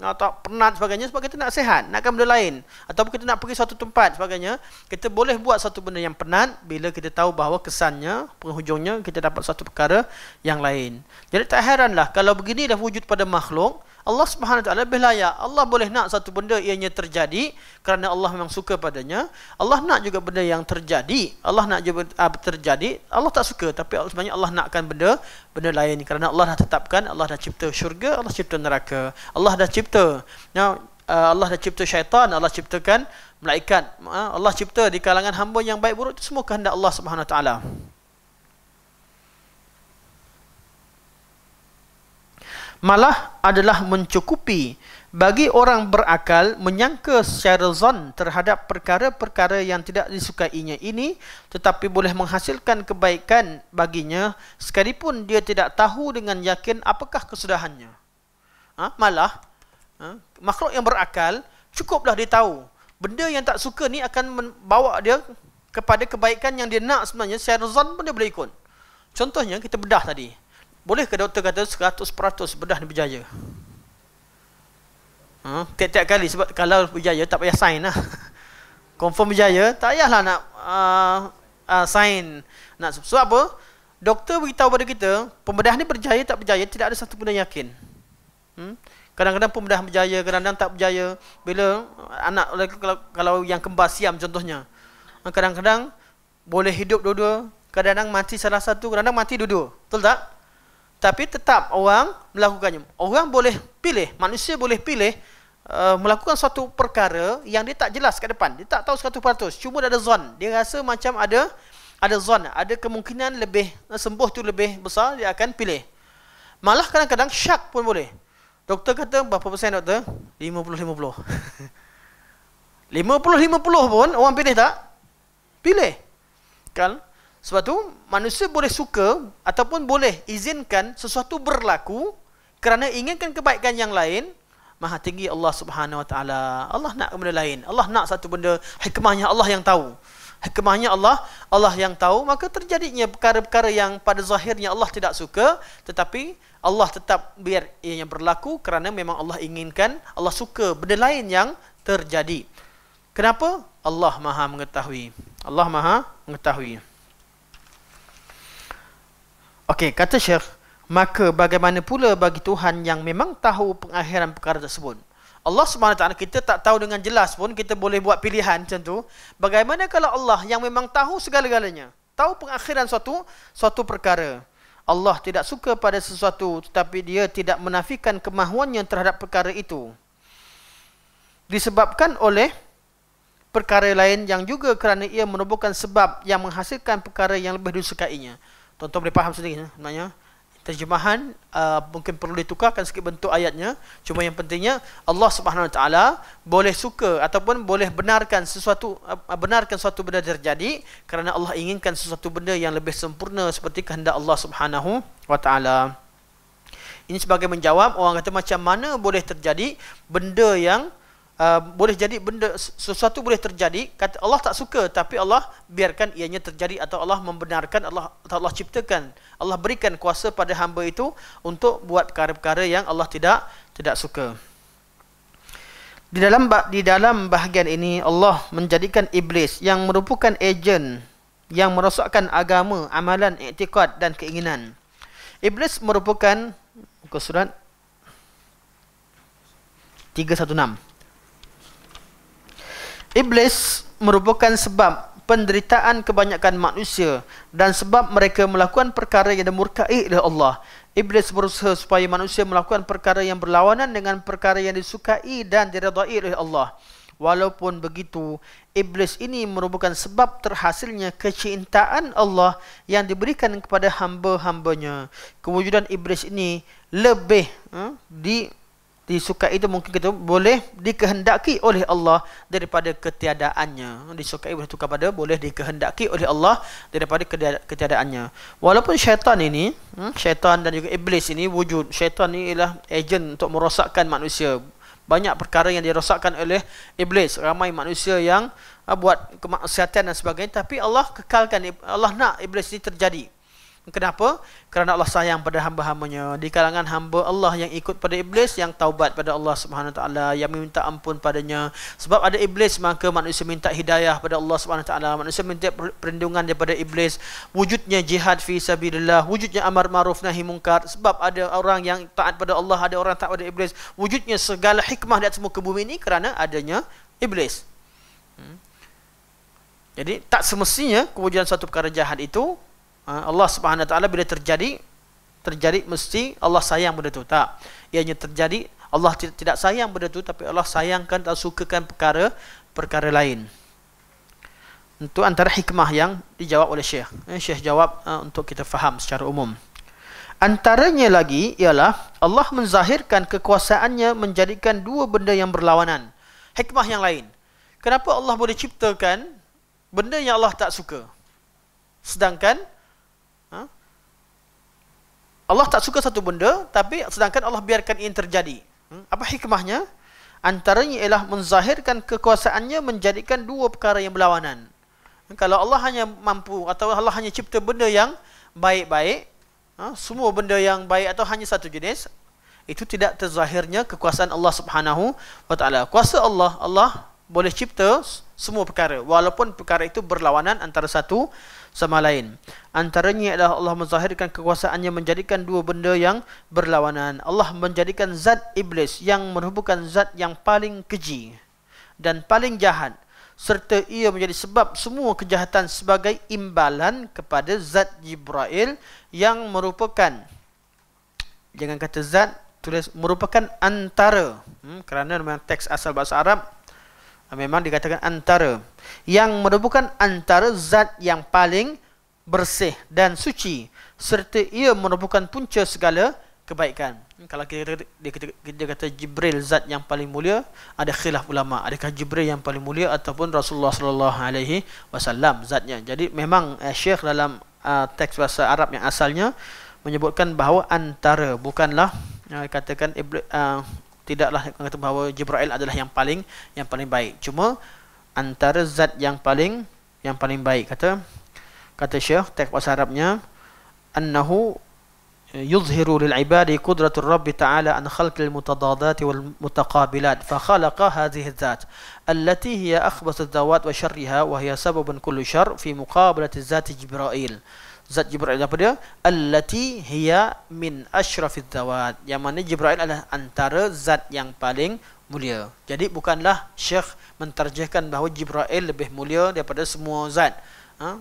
atau penat sebagainya sebab kita nak sehat nak benda lain ataupun kita nak pergi satu tempat sebagainya kita boleh buat satu benda yang penat bila kita tahu bahawa kesannya penghujungnya kita dapat satu perkara yang lain jadi tak heranlah kalau begini dah wujud pada makhluk Allah Subhanahu Wa Taala berlayak. Allah boleh nak satu benda ianya terjadi kerana Allah memang suka padanya. Allah nak juga benda yang terjadi. Allah nak juga ah, terjadi. Allah tak suka tapi sebenarnya Allah nakkan benda benda lain kerana Allah dah tetapkan, Allah dah cipta syurga, Allah cipta neraka. Allah dah cipta. Now, ah, Allah dah cipta syaitan, Allah ciptakan malaikat. Ah, Allah cipta di kalangan hamba yang baik buruk itu semua kehendak Allah Subhanahu Wa Taala. malah adalah mencukupi bagi orang berakal menyangka secara zon terhadap perkara-perkara yang tidak disukainya ini tetapi boleh menghasilkan kebaikan baginya sekalipun dia tidak tahu dengan yakin apakah kesudahannya. Ha? Malah, ha? makhluk yang berakal cukuplah dia tahu benda yang tak suka ni akan membawa dia kepada kebaikan yang dia nak sebenarnya secara zon pun dia boleh ikut. Contohnya kita bedah tadi. Boleh ke doktor kata 100% bedah ni berjaya? Hmm, tiap-tiap kali sebab kalau berjaya tak payah sign lah. <laughs> Confirm berjaya, tak payahlah nak uh, uh, sign. Nak, sebab apa? Doktor beritahu pada kita, pembedah ni berjaya tak berjaya, tidak ada satu pun yang yakin. Hmm? Kadang-kadang pembedah berjaya, kadang-kadang tak berjaya. Bila anak kalau, kalau yang kembar siam contohnya. Kadang-kadang boleh hidup dua-dua, kadang-kadang mati salah satu, kadang-kadang mati dua-dua. Betul tak? tapi tetap orang melakukannya. Orang boleh pilih, manusia boleh pilih uh, melakukan satu perkara yang dia tak jelas ke depan. Dia tak tahu 100%. Cuma dia ada zon. Dia rasa macam ada ada zon, ada kemungkinan lebih uh, sembuh tu lebih besar dia akan pilih. Malah kadang-kadang syak pun boleh. Doktor kata berapa persen doktor? 50-50. 50-50 <laughs> pun orang pilih tak? Pilih. Kan? Sebab tu manusia boleh suka ataupun boleh izinkan sesuatu berlaku kerana inginkan kebaikan yang lain. Maha tinggi Allah Subhanahu Wa Taala. Allah nak benda lain. Allah nak satu benda hikmahnya Allah yang tahu. Hikmahnya Allah, Allah yang tahu. Maka terjadinya perkara-perkara yang pada zahirnya Allah tidak suka. Tetapi Allah tetap biar ia yang berlaku kerana memang Allah inginkan, Allah suka benda lain yang terjadi. Kenapa? Allah maha mengetahui. Allah maha mengetahui. Okey, kata Syekh, maka bagaimana pula bagi Tuhan yang memang tahu pengakhiran perkara tersebut? Allah SWT kita tak tahu dengan jelas pun kita boleh buat pilihan macam tu. Bagaimana kalau Allah yang memang tahu segala-galanya, tahu pengakhiran suatu suatu perkara. Allah tidak suka pada sesuatu tetapi dia tidak menafikan kemahuannya terhadap perkara itu. Disebabkan oleh perkara lain yang juga kerana ia merupakan sebab yang menghasilkan perkara yang lebih disukainya. Tuan-tuan boleh faham sendiri sebenarnya. Eh, terjemahan uh, mungkin perlu ditukarkan sikit bentuk ayatnya. Cuma yang pentingnya Allah Subhanahu Wa Taala boleh suka ataupun boleh benarkan sesuatu uh, benarkan sesuatu benda terjadi kerana Allah inginkan sesuatu benda yang lebih sempurna seperti kehendak Allah Subhanahu Wa Taala. Ini sebagai menjawab orang kata macam mana boleh terjadi benda yang uh, boleh jadi benda sesuatu boleh terjadi kata Allah tak suka tapi Allah biarkan ianya terjadi atau Allah membenarkan Allah atau Allah ciptakan Allah berikan kuasa pada hamba itu untuk buat perkara-perkara yang Allah tidak tidak suka di dalam di dalam bahagian ini Allah menjadikan iblis yang merupakan ejen yang merosakkan agama, amalan, iktikad dan keinginan. Iblis merupakan muka surat 316. Iblis merupakan sebab penderitaan kebanyakan manusia dan sebab mereka melakukan perkara yang dimurkai oleh Allah. Iblis berusaha supaya manusia melakukan perkara yang berlawanan dengan perkara yang disukai dan diredai oleh Allah. Walaupun begitu, Iblis ini merupakan sebab terhasilnya kecintaan Allah yang diberikan kepada hamba-hambanya. Kewujudan Iblis ini lebih hmm, di disukai itu mungkin kita boleh dikehendaki oleh Allah daripada ketiadaannya disukai boleh tukar pada boleh dikehendaki oleh Allah daripada ketiadaannya walaupun syaitan ini hmm, syaitan dan juga iblis ini wujud syaitan ini ialah agent untuk merosakkan manusia banyak perkara yang dirosakkan oleh iblis ramai manusia yang ah, buat kemaksiatan dan sebagainya tapi Allah kekalkan Allah nak iblis ini terjadi Kenapa? Kerana Allah sayang pada hamba-hambanya. Di kalangan hamba Allah yang ikut pada iblis yang taubat pada Allah Subhanahu Wa Taala yang meminta ampun padanya. Sebab ada iblis maka manusia minta hidayah pada Allah Subhanahu Wa Taala. Manusia minta perlindungan daripada iblis. Wujudnya jihad fi sabilillah, wujudnya amar maruf nahi munkar. Sebab ada orang yang taat pada Allah, ada orang taat pada iblis. Wujudnya segala hikmah di atas muka bumi ini kerana adanya iblis. Hmm. Jadi tak semestinya kewujudan satu perkara jahat itu Ha, Allah Subhanahu taala bila terjadi terjadi mesti Allah sayang benda tu tak ianya terjadi Allah tidak sayang benda tu, tapi Allah sayangkan dan sukakan perkara perkara lain itu antara hikmah yang dijawab oleh Syekh. Eh, Syekh jawab uh, untuk kita faham secara umum. Antaranya lagi ialah Allah menzahirkan kekuasaannya menjadikan dua benda yang berlawanan. Hikmah yang lain. Kenapa Allah boleh ciptakan benda yang Allah tak suka? Sedangkan Allah tak suka satu benda tapi sedangkan Allah biarkan ini terjadi. Hmm? Apa hikmahnya? Antaranya ialah menzahirkan kekuasaannya menjadikan dua perkara yang berlawanan. Hmm, kalau Allah hanya mampu atau Allah hanya cipta benda yang baik-baik, ha, semua benda yang baik atau hanya satu jenis, itu tidak terzahirnya kekuasaan Allah Subhanahu wa taala. Kuasa Allah, Allah boleh cipta semua perkara walaupun perkara itu berlawanan antara satu sama lain. Antaranya adalah Allah menzahirkan kekuasaannya menjadikan dua benda yang berlawanan. Allah menjadikan zat iblis yang merupakan zat yang paling keji dan paling jahat serta ia menjadi sebab semua kejahatan sebagai imbalan kepada zat Jibril yang merupakan jangan kata zat tulis merupakan antara hmm, kerana memang teks asal bahasa Arab Ah, memang dikatakan antara yang merupakan antara zat yang paling bersih dan suci serta ia merupakan punca segala kebaikan. Hmm, kalau kita kata, dia kata, kita kata Jibril zat yang paling mulia, ada khilaf ulama. Adakah Jibril yang paling mulia ataupun Rasulullah sallallahu alaihi wasallam zatnya. Jadi memang eh, Syekh dalam uh, teks bahasa Arab yang asalnya menyebutkan bahawa antara bukanlah uh, katakan Ibril, uh, ah, tidaklah kata bahawa Jibril adalah yang paling yang paling baik. Cuma antara zat yang paling yang paling baik kata kata Syekh teks bahasa Arabnya annahu يظهر للعباد قدرة الرب تعالى عن خلق المتضادات والمتقابلات فخلق هذه الذات التي هي أخبث الذوات وشرها وهي سبب كل شر في مقابلة الذات جبرائيل zat Jibril apa dia? Allati hiya min asyrafiz zawat. Yang mana Jibril adalah antara zat yang paling mulia. Jadi bukanlah Syekh menterjemahkan bahawa Jibril lebih mulia daripada semua zat. Ha?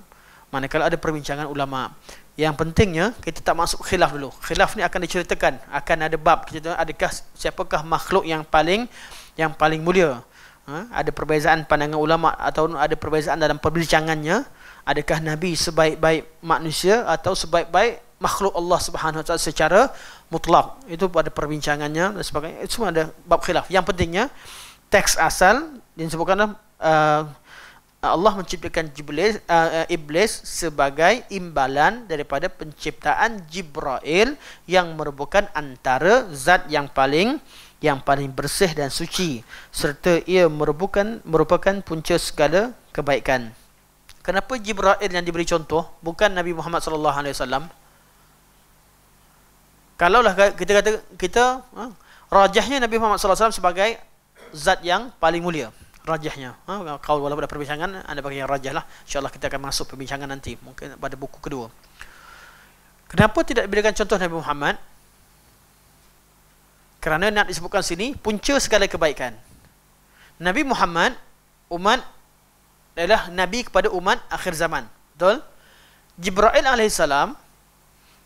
Manakala ada perbincangan ulama. Yang pentingnya kita tak masuk khilaf dulu. Khilaf ni akan diceritakan, akan ada bab kita tengok adakah siapakah makhluk yang paling yang paling mulia. Ha? Ada perbezaan pandangan ulama atau ada perbezaan dalam perbincangannya adakah nabi sebaik-baik manusia atau sebaik-baik makhluk Allah Subhanahu wa taala secara mutlak itu pada perbincangannya dan sebagainya itu semua ada bab khilaf yang pentingnya teks asal yang disebutkan uh, Allah menciptakan jiblis, uh, uh, iblis sebagai imbalan daripada penciptaan Jibril yang merupakan antara zat yang paling yang paling bersih dan suci serta ia merupakan merupakan punca segala kebaikan Kenapa jibrail yang diberi contoh bukan Nabi Muhammad sallallahu alaihi wasallam? Kalaulah kita kata kita ha, rajahnya Nabi Muhammad sallallahu alaihi wasallam sebagai zat yang paling mulia rajahnya. Ha, kalau walaupun ada perbincangan anda bagi yang rajahlah. Insya-Allah kita akan masuk perbincangan nanti mungkin pada buku kedua. Kenapa tidak diberikan contoh Nabi Muhammad? Kerana nak disebutkan sini punca segala kebaikan. Nabi Muhammad umat ialah nabi kepada umat akhir zaman. Betul? Jibril alaihissalam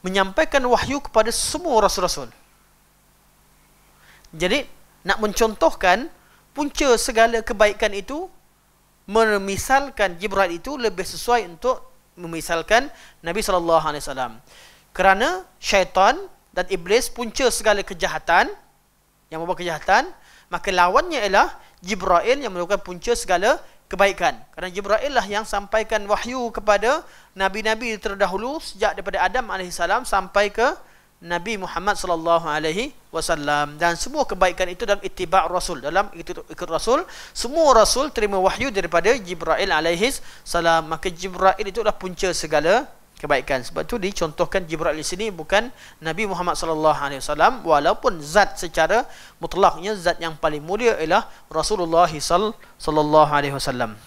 menyampaikan wahyu kepada semua rasul-rasul. Jadi nak mencontohkan punca segala kebaikan itu memisalkan Jibril itu lebih sesuai untuk memisalkan Nabi sallallahu alaihi wasallam. Kerana syaitan dan iblis punca segala kejahatan yang membawa kejahatan, maka lawannya ialah Jibril yang merupakan punca segala kebaikan. Kerana Jibril lah yang sampaikan wahyu kepada nabi-nabi terdahulu sejak daripada Adam alaihissalam sampai ke Nabi Muhammad sallallahu alaihi wasallam dan semua kebaikan itu dalam ittiba' rasul dalam ikut rasul semua rasul terima wahyu daripada Jibril alaihi salam maka Jibril itu adalah punca segala kebaikan. Sebab tu dicontohkan Jibril di sini bukan Nabi Muhammad sallallahu alaihi wasallam walaupun zat secara mutlaknya zat yang paling mulia ialah Rasulullah sallallahu alaihi wasallam.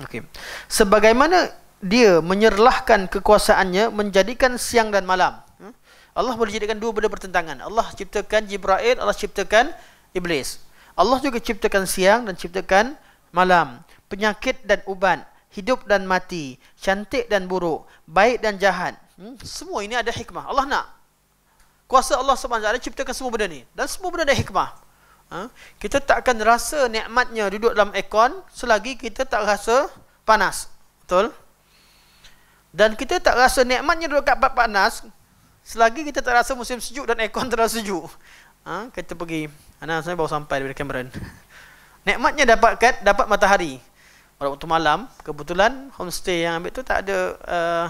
Okey. Sebagaimana dia menyerlahkan kekuasaannya menjadikan siang dan malam. Hmm? Allah boleh jadikan dua benda bertentangan. Allah ciptakan Jibril, Allah ciptakan iblis. Allah juga ciptakan siang dan ciptakan malam, penyakit dan ubat hidup dan mati, cantik dan buruk, baik dan jahat. Hmm? Semua ini ada hikmah. Allah nak. Kuasa Allah SWT ciptakan semua benda ni. Dan semua benda ada hikmah. Ha? Kita takkan rasa nikmatnya duduk dalam aircon selagi kita tak rasa panas. Betul? Dan kita tak rasa nikmatnya duduk kat tempat panas selagi kita tak rasa musim sejuk dan aircon <laughs> terlalu sejuk. Ha? Kita pergi. Anak saya baru sampai dari Cameron. <laughs> nikmatnya dapat kat, dapat matahari pada waktu malam kebetulan homestay yang ambil tu tak ada uh,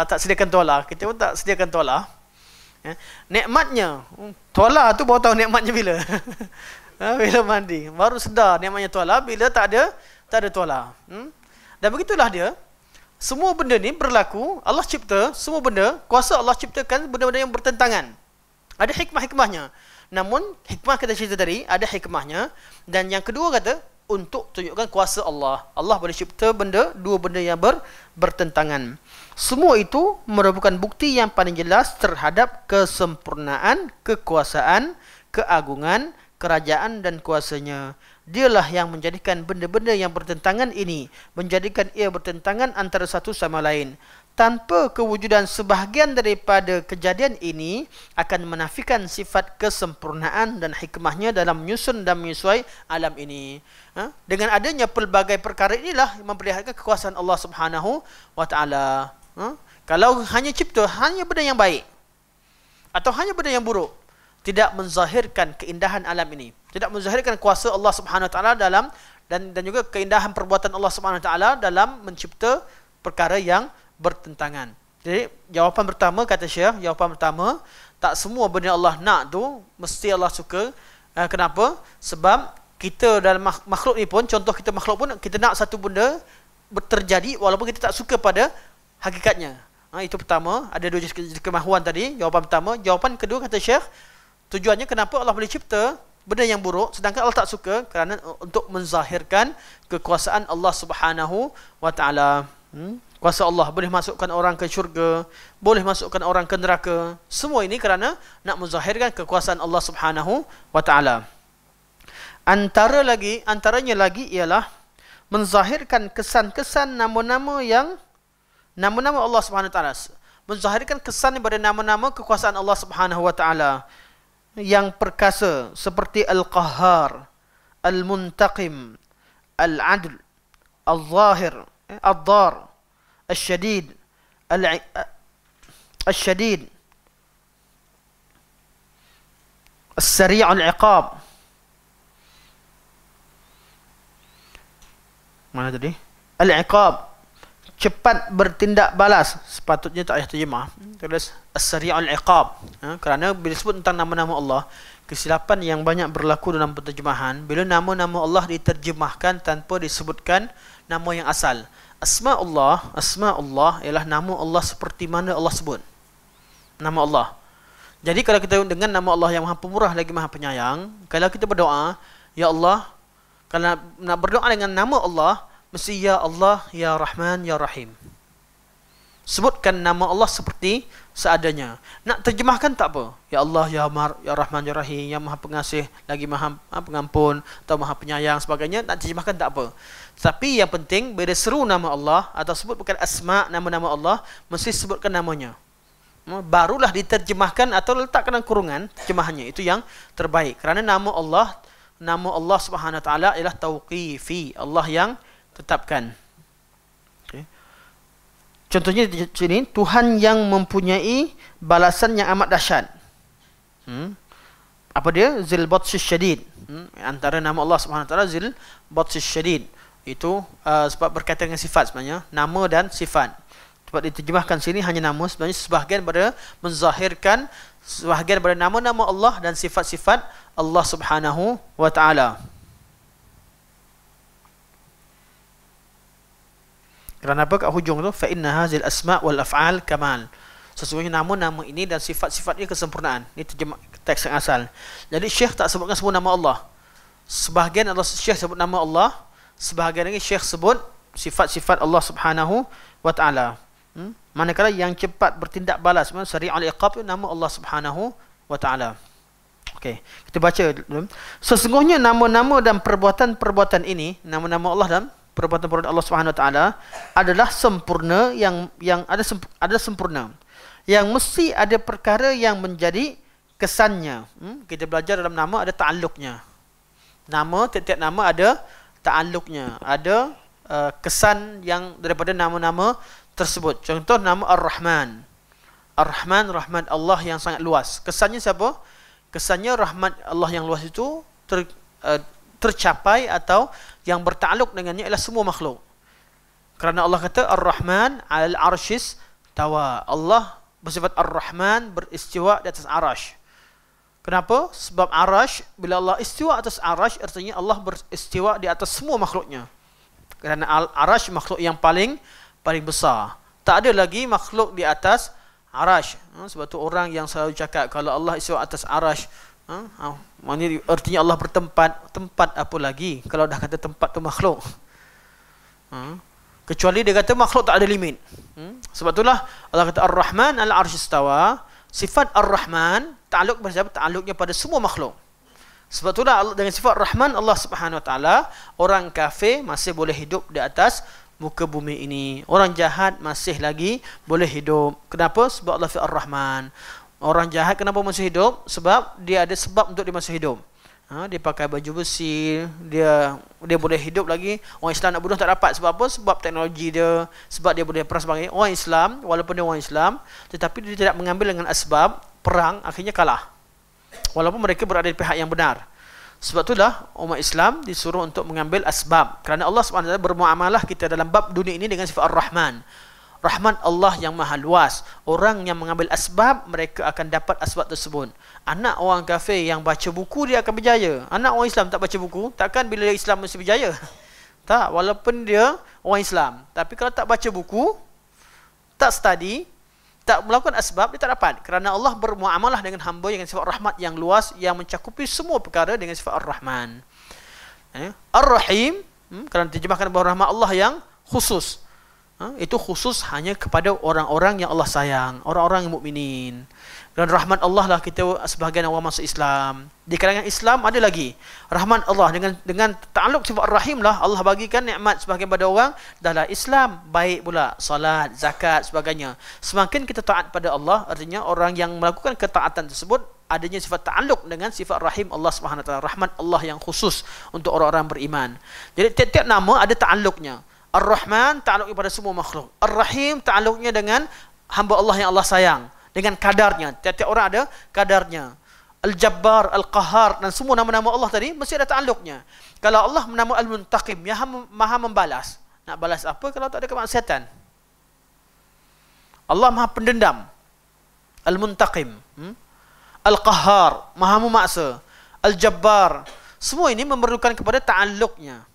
uh, tak sediakan tola kita pun tak sediakan tola eh, nikmatnya hmm, tola tu baru tahu nekmatnya bila <laughs> eh, bila mandi baru sedar nekmatnya tola bila tak ada tak ada tola hmm? dan begitulah dia semua benda ni berlaku Allah cipta semua benda kuasa Allah ciptakan benda-benda yang bertentangan ada hikmah-hikmahnya namun hikmah kita cerita tadi ada hikmahnya dan yang kedua kata untuk tunjukkan kuasa Allah. Allah boleh cipta benda, dua benda yang ber, bertentangan. Semua itu merupakan bukti yang paling jelas terhadap kesempurnaan, kekuasaan, keagungan, kerajaan dan kuasanya. Dialah yang menjadikan benda-benda yang bertentangan ini, menjadikan ia bertentangan antara satu sama lain tanpa kewujudan sebahagian daripada kejadian ini akan menafikan sifat kesempurnaan dan hikmahnya dalam menyusun dan menyesuai alam ini. Ha? Dengan adanya pelbagai perkara inilah memperlihatkan kekuasaan Allah Subhanahu wa taala. Ha? Kalau hanya cipta hanya benda yang baik atau hanya benda yang buruk tidak menzahirkan keindahan alam ini. Tidak menzahirkan kuasa Allah Subhanahu wa taala dalam dan dan juga keindahan perbuatan Allah Subhanahu wa taala dalam mencipta perkara yang bertentangan. Jadi jawapan pertama kata Syekh, jawapan pertama tak semua benda Allah nak tu mesti Allah suka. Eh, kenapa? Sebab kita dalam makhluk ni pun contoh kita makhluk pun kita nak satu benda terjadi walaupun kita tak suka pada hakikatnya. Ha, itu pertama, ada dua jenis kemahuan tadi, jawapan pertama. Jawapan kedua kata Syekh, tujuannya kenapa Allah boleh cipta benda yang buruk sedangkan Allah tak suka kerana untuk menzahirkan kekuasaan Allah Subhanahu wa taala. Hmm? kuasa Allah boleh masukkan orang ke syurga, boleh masukkan orang ke neraka. Semua ini kerana nak menzahirkan kekuasaan Allah Subhanahu wa taala. Antara lagi antaranya lagi ialah menzahirkan kesan-kesan nama-nama yang nama-nama Allah Subhanahu wa taala. Menzahirkan kesan daripada nama-nama kekuasaan Allah Subhanahu wa taala yang perkasa seperti Al-Qahhar, Al-Muntaqim, Al-Adl, Al-Zahir, eh, Al-Dar, الشديد الشديد السريع العقاب mana tadi al-iqab cepat bertindak balas sepatutnya tak ayat terjemah terus as al iqab ha? kerana bila sebut tentang nama-nama Allah kesilapan yang banyak berlaku dalam penterjemahan bila nama-nama Allah diterjemahkan tanpa disebutkan nama yang asal Asma Allah, Asma Allah ialah nama Allah seperti mana Allah sebut. Nama Allah. Jadi kalau kita dengan nama Allah yang Maha Pemurah lagi Maha Penyayang, kalau kita berdoa, ya Allah, kalau nak berdoa dengan nama Allah, mesti ya Allah, ya Rahman, ya Rahim. Sebutkan nama Allah seperti seadanya. Nak terjemahkan tak apa. Ya Allah, ya Mar, ya Rahman, ya Rahim, ya Maha Pengasih, lagi Maha Pengampun atau Maha Penyayang sebagainya, nak terjemahkan tak apa. Tapi yang penting bila seru nama Allah atau sebut bukan asma nama-nama Allah mesti sebutkan namanya. Hmm, barulah diterjemahkan atau letakkan dalam kurungan terjemahannya itu yang terbaik. Kerana nama Allah nama Allah Subhanahu taala ialah tauqifi, Allah yang tetapkan. Contohnya di sini Tuhan yang mempunyai balasan yang amat dahsyat. Hmm. Apa dia? Zilbatsy Syadid. Hmm. Antara nama Allah Subhanahu taala Zilbatsy Syadid itu uh, sebab berkaitan dengan sifat sebenarnya nama dan sifat sebab diterjemahkan sini hanya nama sebenarnya sebahagian pada menzahirkan sebahagian pada nama-nama Allah dan sifat-sifat Allah Subhanahu wa taala kerana apa kat hujung tu fa inna hazil asma wal af'al kamal sesungguhnya nama-nama ini dan sifat-sifat ini kesempurnaan ini terjemah teks yang asal jadi syekh tak sebutkan semua nama Allah sebahagian Allah syekh sebut nama Allah sebahagian lagi Syekh sebut sifat-sifat Allah Subhanahu wa taala. Hmm? Manakala yang cepat bertindak balas, sari'ul iqab itu nama Allah Subhanahu wa taala. Okey, kita baca dulu. Sesungguhnya nama-nama dan perbuatan-perbuatan ini, nama-nama Allah dan perbuatan-perbuatan Allah Subhanahu wa taala adalah sempurna yang yang ada ada sempurna. Yang mesti ada perkara yang menjadi kesannya. Hmm? Kita belajar dalam nama ada taaluknya. Nama, tiap-tiap nama ada taaluknya ada uh, kesan yang daripada nama-nama tersebut contoh nama ar-rahman ar-rahman rahmat Allah yang sangat luas kesannya siapa kesannya rahmat Allah yang luas itu ter, uh, tercapai atau yang bertaluk dengannya ialah semua makhluk kerana Allah kata ar-rahman al-arshis tawa Allah bersifat ar-rahman beristiwa di atas arash Kenapa? Sebab arash, bila Allah istiwa atas arash, artinya Allah beristiwa di atas semua makhluknya. Kerana arash makhluk yang paling paling besar. Tak ada lagi makhluk di atas arash. Ha, sebab tu orang yang selalu cakap, kalau Allah istiwa atas arash, ha, ha, artinya Allah bertempat. Tempat apa lagi? Kalau dah kata tempat tu makhluk. Kecuali dia kata makhluk tak ada limit. Hmm, sebab itulah Allah kata, Ar-Rahman al-Arsh istawa, sifat Ar-Rahman, Ta'aluk kepada siapa? Ta'aluknya pada semua makhluk. Sebab itulah Allah dengan sifat Rahman Allah Subhanahu Wa Taala orang kafir masih boleh hidup di atas muka bumi ini. Orang jahat masih lagi boleh hidup. Kenapa? Sebab Allah Fi rahman Orang jahat kenapa masih hidup? Sebab dia ada sebab untuk dia masih hidup. Ha, dia pakai baju besi, dia dia boleh hidup lagi. Orang Islam nak bunuh tak dapat sebab apa? Sebab teknologi dia, sebab dia boleh perang sebagainya. Orang Islam, walaupun dia orang Islam, tetapi dia tidak mengambil dengan asbab, perang akhirnya kalah. Walaupun mereka berada di pihak yang benar. Sebab itulah umat Islam disuruh untuk mengambil asbab. Kerana Allah SWT bermuamalah kita dalam bab dunia ini dengan sifat Ar-Rahman. Rahman Allah yang maha luas. Orang yang mengambil asbab, mereka akan dapat asbab tersebut. Anak orang kafir yang baca buku, dia akan berjaya. Anak orang Islam tak baca buku, takkan bila dia Islam mesti berjaya. <laughs> Tak, walaupun dia orang Islam. Tapi kalau tak baca buku, tak study, tak melakukan asbab dia tak dapat kerana Allah bermuamalah dengan hamba dengan sifat rahmat yang luas yang mencakupi semua perkara dengan sifat ar-rahman eh? ar-rahim hmm, kerana terjemahkan bahawa rahmat Allah yang khusus hmm, itu khusus hanya kepada orang-orang yang Allah sayang orang-orang yang mukminin dan rahmat Allah lah kita sebahagian orang masuk Islam. Di kalangan Islam ada lagi. Rahmat Allah dengan dengan ta'aluk sifat rahim lah Allah bagikan nikmat sebahagian pada orang dalam Islam. Baik pula salat, zakat sebagainya. Semakin kita taat pada Allah, artinya orang yang melakukan ketaatan tersebut adanya sifat ta'aluk dengan sifat rahim Allah Swt. Rahmat Allah yang khusus untuk orang-orang beriman. Jadi tiap-tiap nama ada ta'aluknya. Ar-Rahman ta'aluknya pada semua makhluk. Ar-Rahim ta'aluknya dengan hamba Allah yang Allah sayang dengan kadarnya. Tiap-tiap orang ada kadarnya. Al-Jabbar, Al-Qahar dan semua nama-nama Allah tadi mesti ada taaluknya. Kalau Allah nama Al-Muntaqim, Yang Maha Membalas. Nak balas apa kalau tak ada kemaksiatan? Allah Maha Pendendam. Al-Muntaqim. Hmm? Al-Qahar, Maha Memaksa. Al-Jabbar. Semua ini memerlukan kepada taaluknya.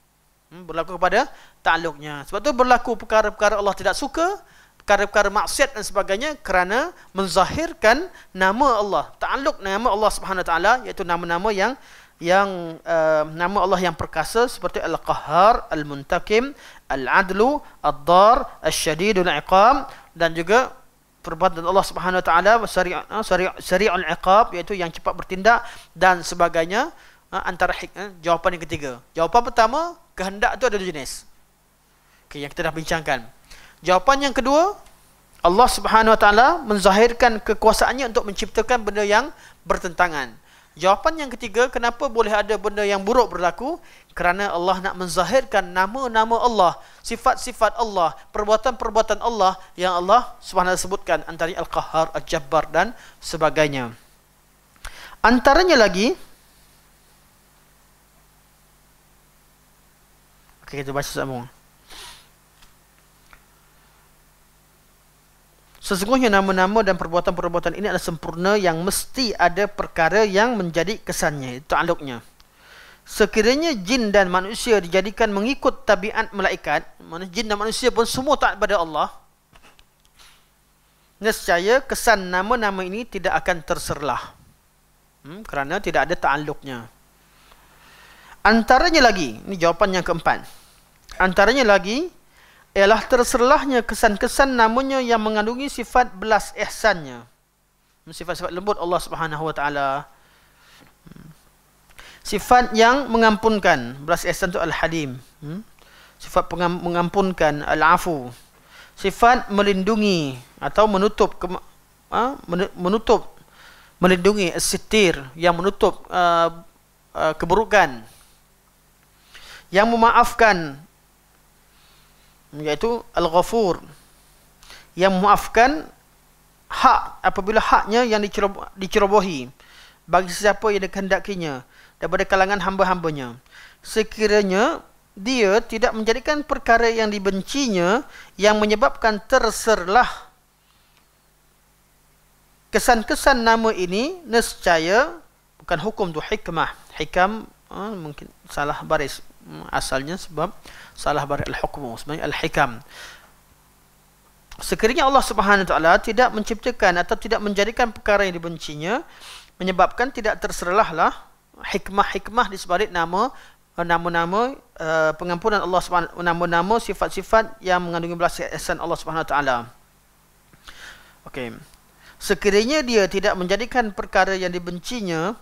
Hmm? berlaku kepada taaluknya. Sebab tu berlaku perkara-perkara Allah tidak suka, perkara-perkara maksiat dan sebagainya kerana menzahirkan nama Allah. Ta'aluk nama Allah Subhanahu taala iaitu nama-nama yang yang uh, nama Allah yang perkasa seperti Al-Qahhar, Al-Muntakim, Al-Adlu, Ad-Dar, Al-Shadidul Iqam dan juga perbuatan Allah Subhanahu Wa Taala sari'ul eh, iqab iaitu yang cepat bertindak dan sebagainya eh, antara jawapan yang ketiga. Jawapan pertama kehendak itu ada dua jenis. Okay, yang kita dah bincangkan. Jawapan yang kedua, Allah Subhanahu Wa Taala menzahirkan kekuasaannya untuk menciptakan benda yang bertentangan. Jawapan yang ketiga, kenapa boleh ada benda yang buruk berlaku? Kerana Allah nak menzahirkan nama-nama Allah, sifat-sifat Allah, perbuatan-perbuatan Allah yang Allah Subhanahu Wa Taala sebutkan antara Al-Qahhar, Al-Jabbar dan sebagainya. Antaranya lagi Okay, kita baca sambung. Sesungguhnya nama-nama dan perbuatan-perbuatan ini adalah sempurna yang mesti ada perkara yang menjadi kesannya, itu ta'aluknya. Sekiranya jin dan manusia dijadikan mengikut tabiat malaikat, mana jin dan manusia pun semua taat pada Allah, nescaya kesan nama-nama ini tidak akan terserlah. Hmm, kerana tidak ada ta'aluknya. Antaranya lagi, ini jawapan yang keempat. Antaranya lagi, ialah terserlahnya kesan-kesan namanya yang mengandungi sifat belas ihsannya. Sifat-sifat lembut Allah Subhanahu Wa Taala. Sifat yang mengampunkan. Belas ihsan itu Al-Hadim. Hmm? Sifat mengampunkan Al-Afu. Sifat melindungi atau menutup ha? menutup melindungi sitir yang menutup uh, uh, keburukan yang memaafkan Yaitu al-ghafur yang memaafkan hak apabila haknya yang dicerobohi bagi sesiapa yang dikehendakinya daripada kalangan hamba-hambanya sekiranya dia tidak menjadikan perkara yang dibencinya yang menyebabkan terserlah kesan-kesan nama ini nescaya bukan hukum tu hikmah hikam ah, mungkin salah baris asalnya sebab salah barat al-hukmu sebenarnya al-hikam sekiranya Allah Subhanahu taala tidak menciptakan atau tidak menjadikan perkara yang dibencinya menyebabkan tidak terserlahlah hikmah-hikmah di sebalik nama nama-nama eh, pengampunan Allah Subhanahu nama-nama sifat-sifat yang mengandungi belas kasihan Allah Subhanahu taala okey sekiranya dia tidak menjadikan perkara yang dibencinya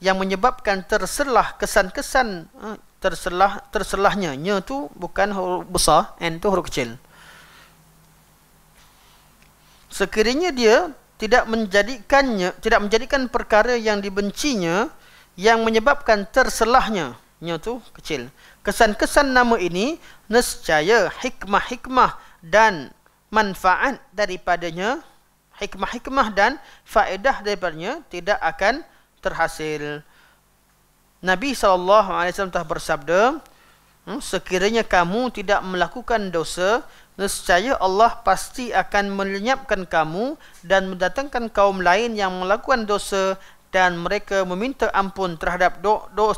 yang menyebabkan terserlah kesan-kesan eh, terselah terselahnya nya tu bukan huruf besar n tu huruf kecil sekiranya dia tidak menjadikannya tidak menjadikan perkara yang dibencinya yang menyebabkan terselahnya nya tu kecil kesan-kesan nama ini nescaya hikmah-hikmah dan manfaat daripadanya hikmah-hikmah dan faedah daripadanya tidak akan terhasil Nabi SAW telah bersabda, hmm, sekiranya kamu tidak melakukan dosa, nescaya Allah pasti akan melenyapkan kamu dan mendatangkan kaum lain yang melakukan dosa dan mereka meminta ampun terhadap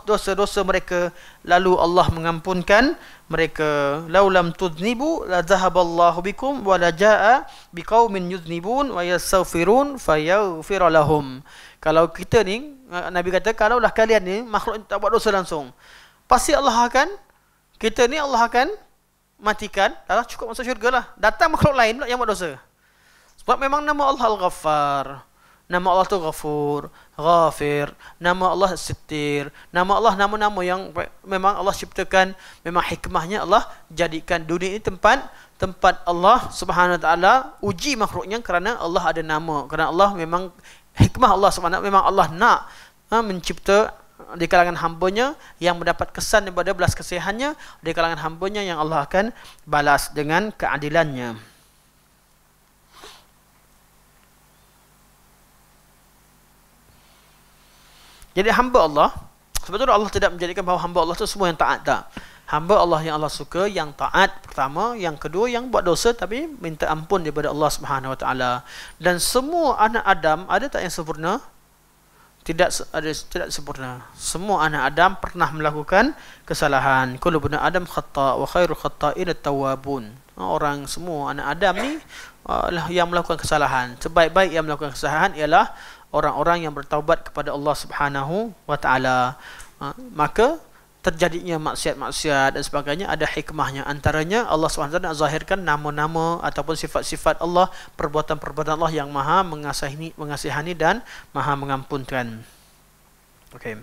dosa-dosa mereka lalu Allah mengampunkan mereka laulam tudnibu la zahaballahu bikum wa la jaa biqaumin yudnibun wa yastaghfirun fayaghfir lahum kalau kita ni Nabi kata kalaulah kalian ni makhluk tak buat dosa langsung pasti Allah akan kita ni Allah akan matikan dah cukup masuk syurga lah datang makhluk lain pula yang buat dosa sebab memang nama Allah Al-Ghaffar nama Allah tu Ghafur Ghafir nama Allah Sittir nama Allah nama-nama yang memang Allah ciptakan memang hikmahnya Allah jadikan dunia ini tempat tempat Allah Subhanahu Wa taala uji makhluknya kerana Allah ada nama kerana Allah memang hikmah Allah Subhanahu memang Allah nak ha, mencipta di kalangan hambanya yang mendapat kesan daripada belas kasihannya di kalangan hambanya yang Allah akan balas dengan keadilannya Jadi hamba Allah sebetulnya Allah tidak menjadikan bahawa hamba Allah itu semua yang taat tak hamba Allah yang Allah suka yang taat pertama yang kedua yang buat dosa tapi minta ampun daripada Allah Subhanahu wa taala dan semua anak Adam ada tak yang sempurna tidak ada tidak sempurna. Semua anak Adam pernah melakukan kesalahan. Kalau bani Adam kata, wahai khairu khata'in at-tawwabun. Ah, orang semua anak Adam ni uh, yang melakukan kesalahan. Sebaik-baik yang melakukan kesalahan ialah orang-orang yang bertaubat kepada Allah Subhanahu Wataala. Ah, maka terjadinya maksiat-maksiat dan sebagainya ada hikmahnya antaranya Allah SWT nak zahirkan nama-nama ataupun sifat-sifat Allah perbuatan-perbuatan Allah yang maha mengasihani, mengasihani dan maha mengampunkan okay.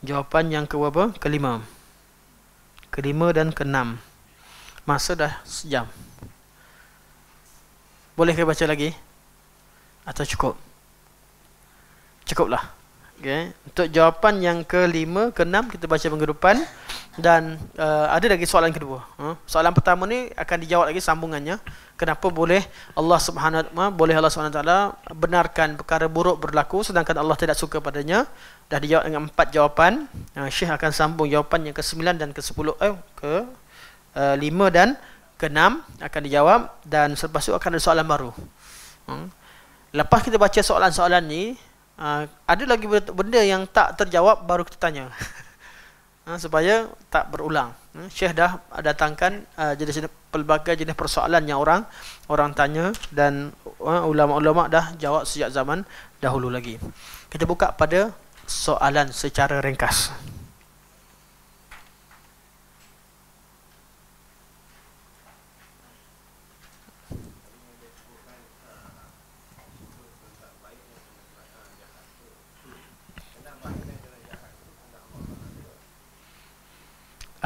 jawapan yang ke kelima kelima dan keenam masa dah sejam boleh kita baca lagi? Atau cukup? Cukuplah. Okay. Untuk jawapan yang kelima, keenam, kita baca penggerupan. Dan uh, ada lagi soalan kedua. Huh? Hmm? Soalan pertama ni akan dijawab lagi sambungannya. Kenapa boleh Allah Subhanahu boleh Allah Subhanahu benarkan perkara buruk berlaku sedangkan Allah tidak suka padanya? Dah dijawab dengan empat jawapan. Uh, Syekh akan sambung jawapan yang ke-9 dan ke-10 eh ke uh, 5 dan keenam akan dijawab dan selepas itu akan ada soalan baru. Hmm. Lepas kita baca soalan-soalan ni, uh, ada lagi benda yang tak terjawab baru kita tanya. uh, <laughs> supaya tak berulang. Hmm. Syekh dah datangkan uh, jenis-jenis pelbagai jenis persoalan yang orang orang tanya dan uh, ulama-ulama dah jawab sejak zaman dahulu lagi. Kita buka pada soalan secara ringkas.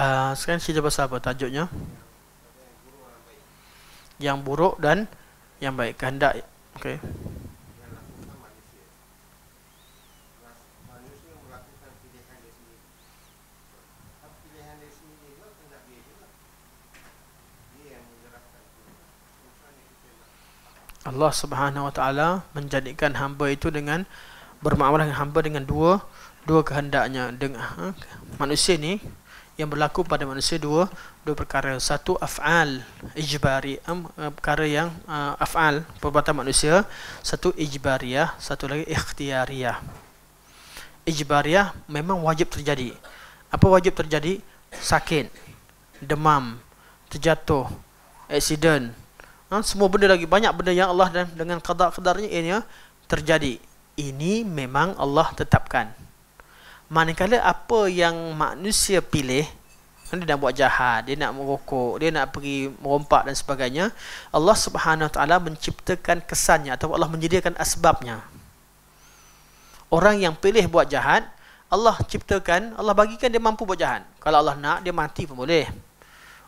Ah, sekarang cerita pasal apa tajuknya? Yang buruk dan yang baik. Kehendak. okay? Allah Subhanahu Wa Taala menjadikan hamba itu dengan bermuamalah dengan hamba dengan dua dua kehendaknya dengan ha? manusia ni yang berlaku pada manusia dua dua perkara satu afal ijbari eh, perkara yang uh, afal perbuatan manusia satu ijbariyah satu lagi ikhtiyariyah ijbariyah memang wajib terjadi apa wajib terjadi sakit demam terjatuh accident ha, semua benda lagi banyak benda yang Allah dan dengan qada qadarnya ini terjadi ini memang Allah tetapkan Manakala apa yang manusia pilih dia nak buat jahat, dia nak merokok, dia nak pergi merompak dan sebagainya. Allah Subhanahu Wa Taala menciptakan kesannya atau Allah menyediakan asbabnya. Orang yang pilih buat jahat, Allah ciptakan, Allah bagikan dia mampu buat jahat. Kalau Allah nak, dia mati pun boleh.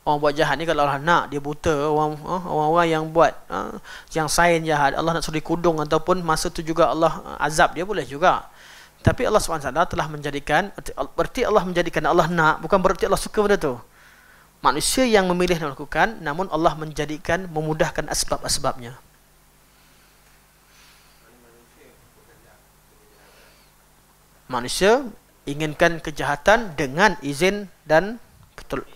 Orang buat jahat ni kalau Allah nak, dia buta. Orang, eh, orang yang buat, eh, yang sain jahat, Allah nak suri dikudung ataupun masa tu juga Allah eh, azab dia boleh juga. Tapi Allah SWT telah menjadikan, berarti Allah menjadikan Allah nak, bukan berarti Allah suka benda tu. Manusia yang memilih dan melakukan, namun Allah menjadikan, memudahkan asbab-asbabnya. Manusia inginkan kejahatan dengan izin dan betul.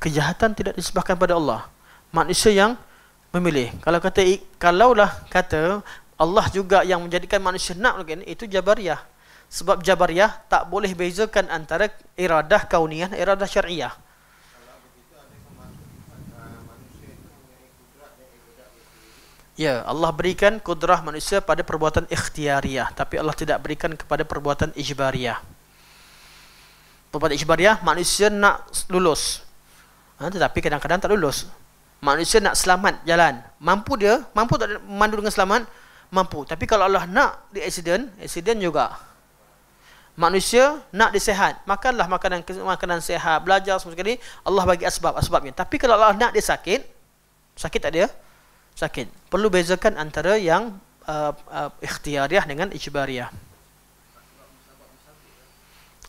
Kejahatan tidak disebabkan pada Allah. Manusia yang memilih. Kalau kata kalaulah kata Allah juga yang menjadikan manusia nak mungkin itu jabariyah. Sebab jabariyah tak boleh bezakan antara iradah kauniyah, iradah syariah. Ya, Allah berikan kudrah manusia pada perbuatan ikhtiariah, tapi Allah tidak berikan kepada perbuatan ijbariah. Perbuatan ijbariah manusia nak lulus. Ha, tetapi kadang-kadang tak lulus. Manusia nak selamat jalan. Mampu dia, mampu tak mandu dengan selamat? Mampu. Tapi kalau Allah nak di accident, accident juga. Manusia nak dia sehat, makanlah makanan makanan sehat, belajar semua sekali, Allah bagi asbab, asbabnya. Tapi kalau Allah nak dia sakit, sakit tak dia? Sakit. Perlu bezakan antara yang uh, uh, ikhtiariah dengan ijbariah.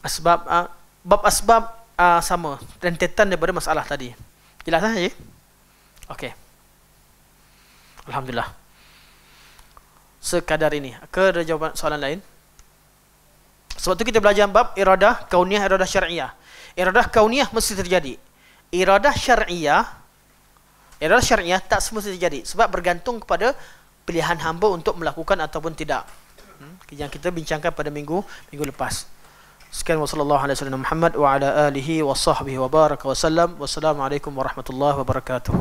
Asbab uh, bab asbab uh, sama, rentetan daripada masalah tadi. Jelas tak? ya? Okey. Alhamdulillah. Sekadar ini. Ke ada jawapan soalan lain? Sebab tu kita belajar bab iradah kauniyah iradah syariah. Iradah kauniyah mesti terjadi. Iradah syariah, iradah syariah tak semestinya terjadi sebab bergantung kepada pilihan hamba untuk melakukan ataupun tidak. Hmm? Yang kita bincangkan pada minggu minggu lepas. Sekian wasallallahu alaihi wasallam Muhammad wa ala alihi wa wa baraka wasallam. Wassalamualaikum warahmatullahi wabarakatuh.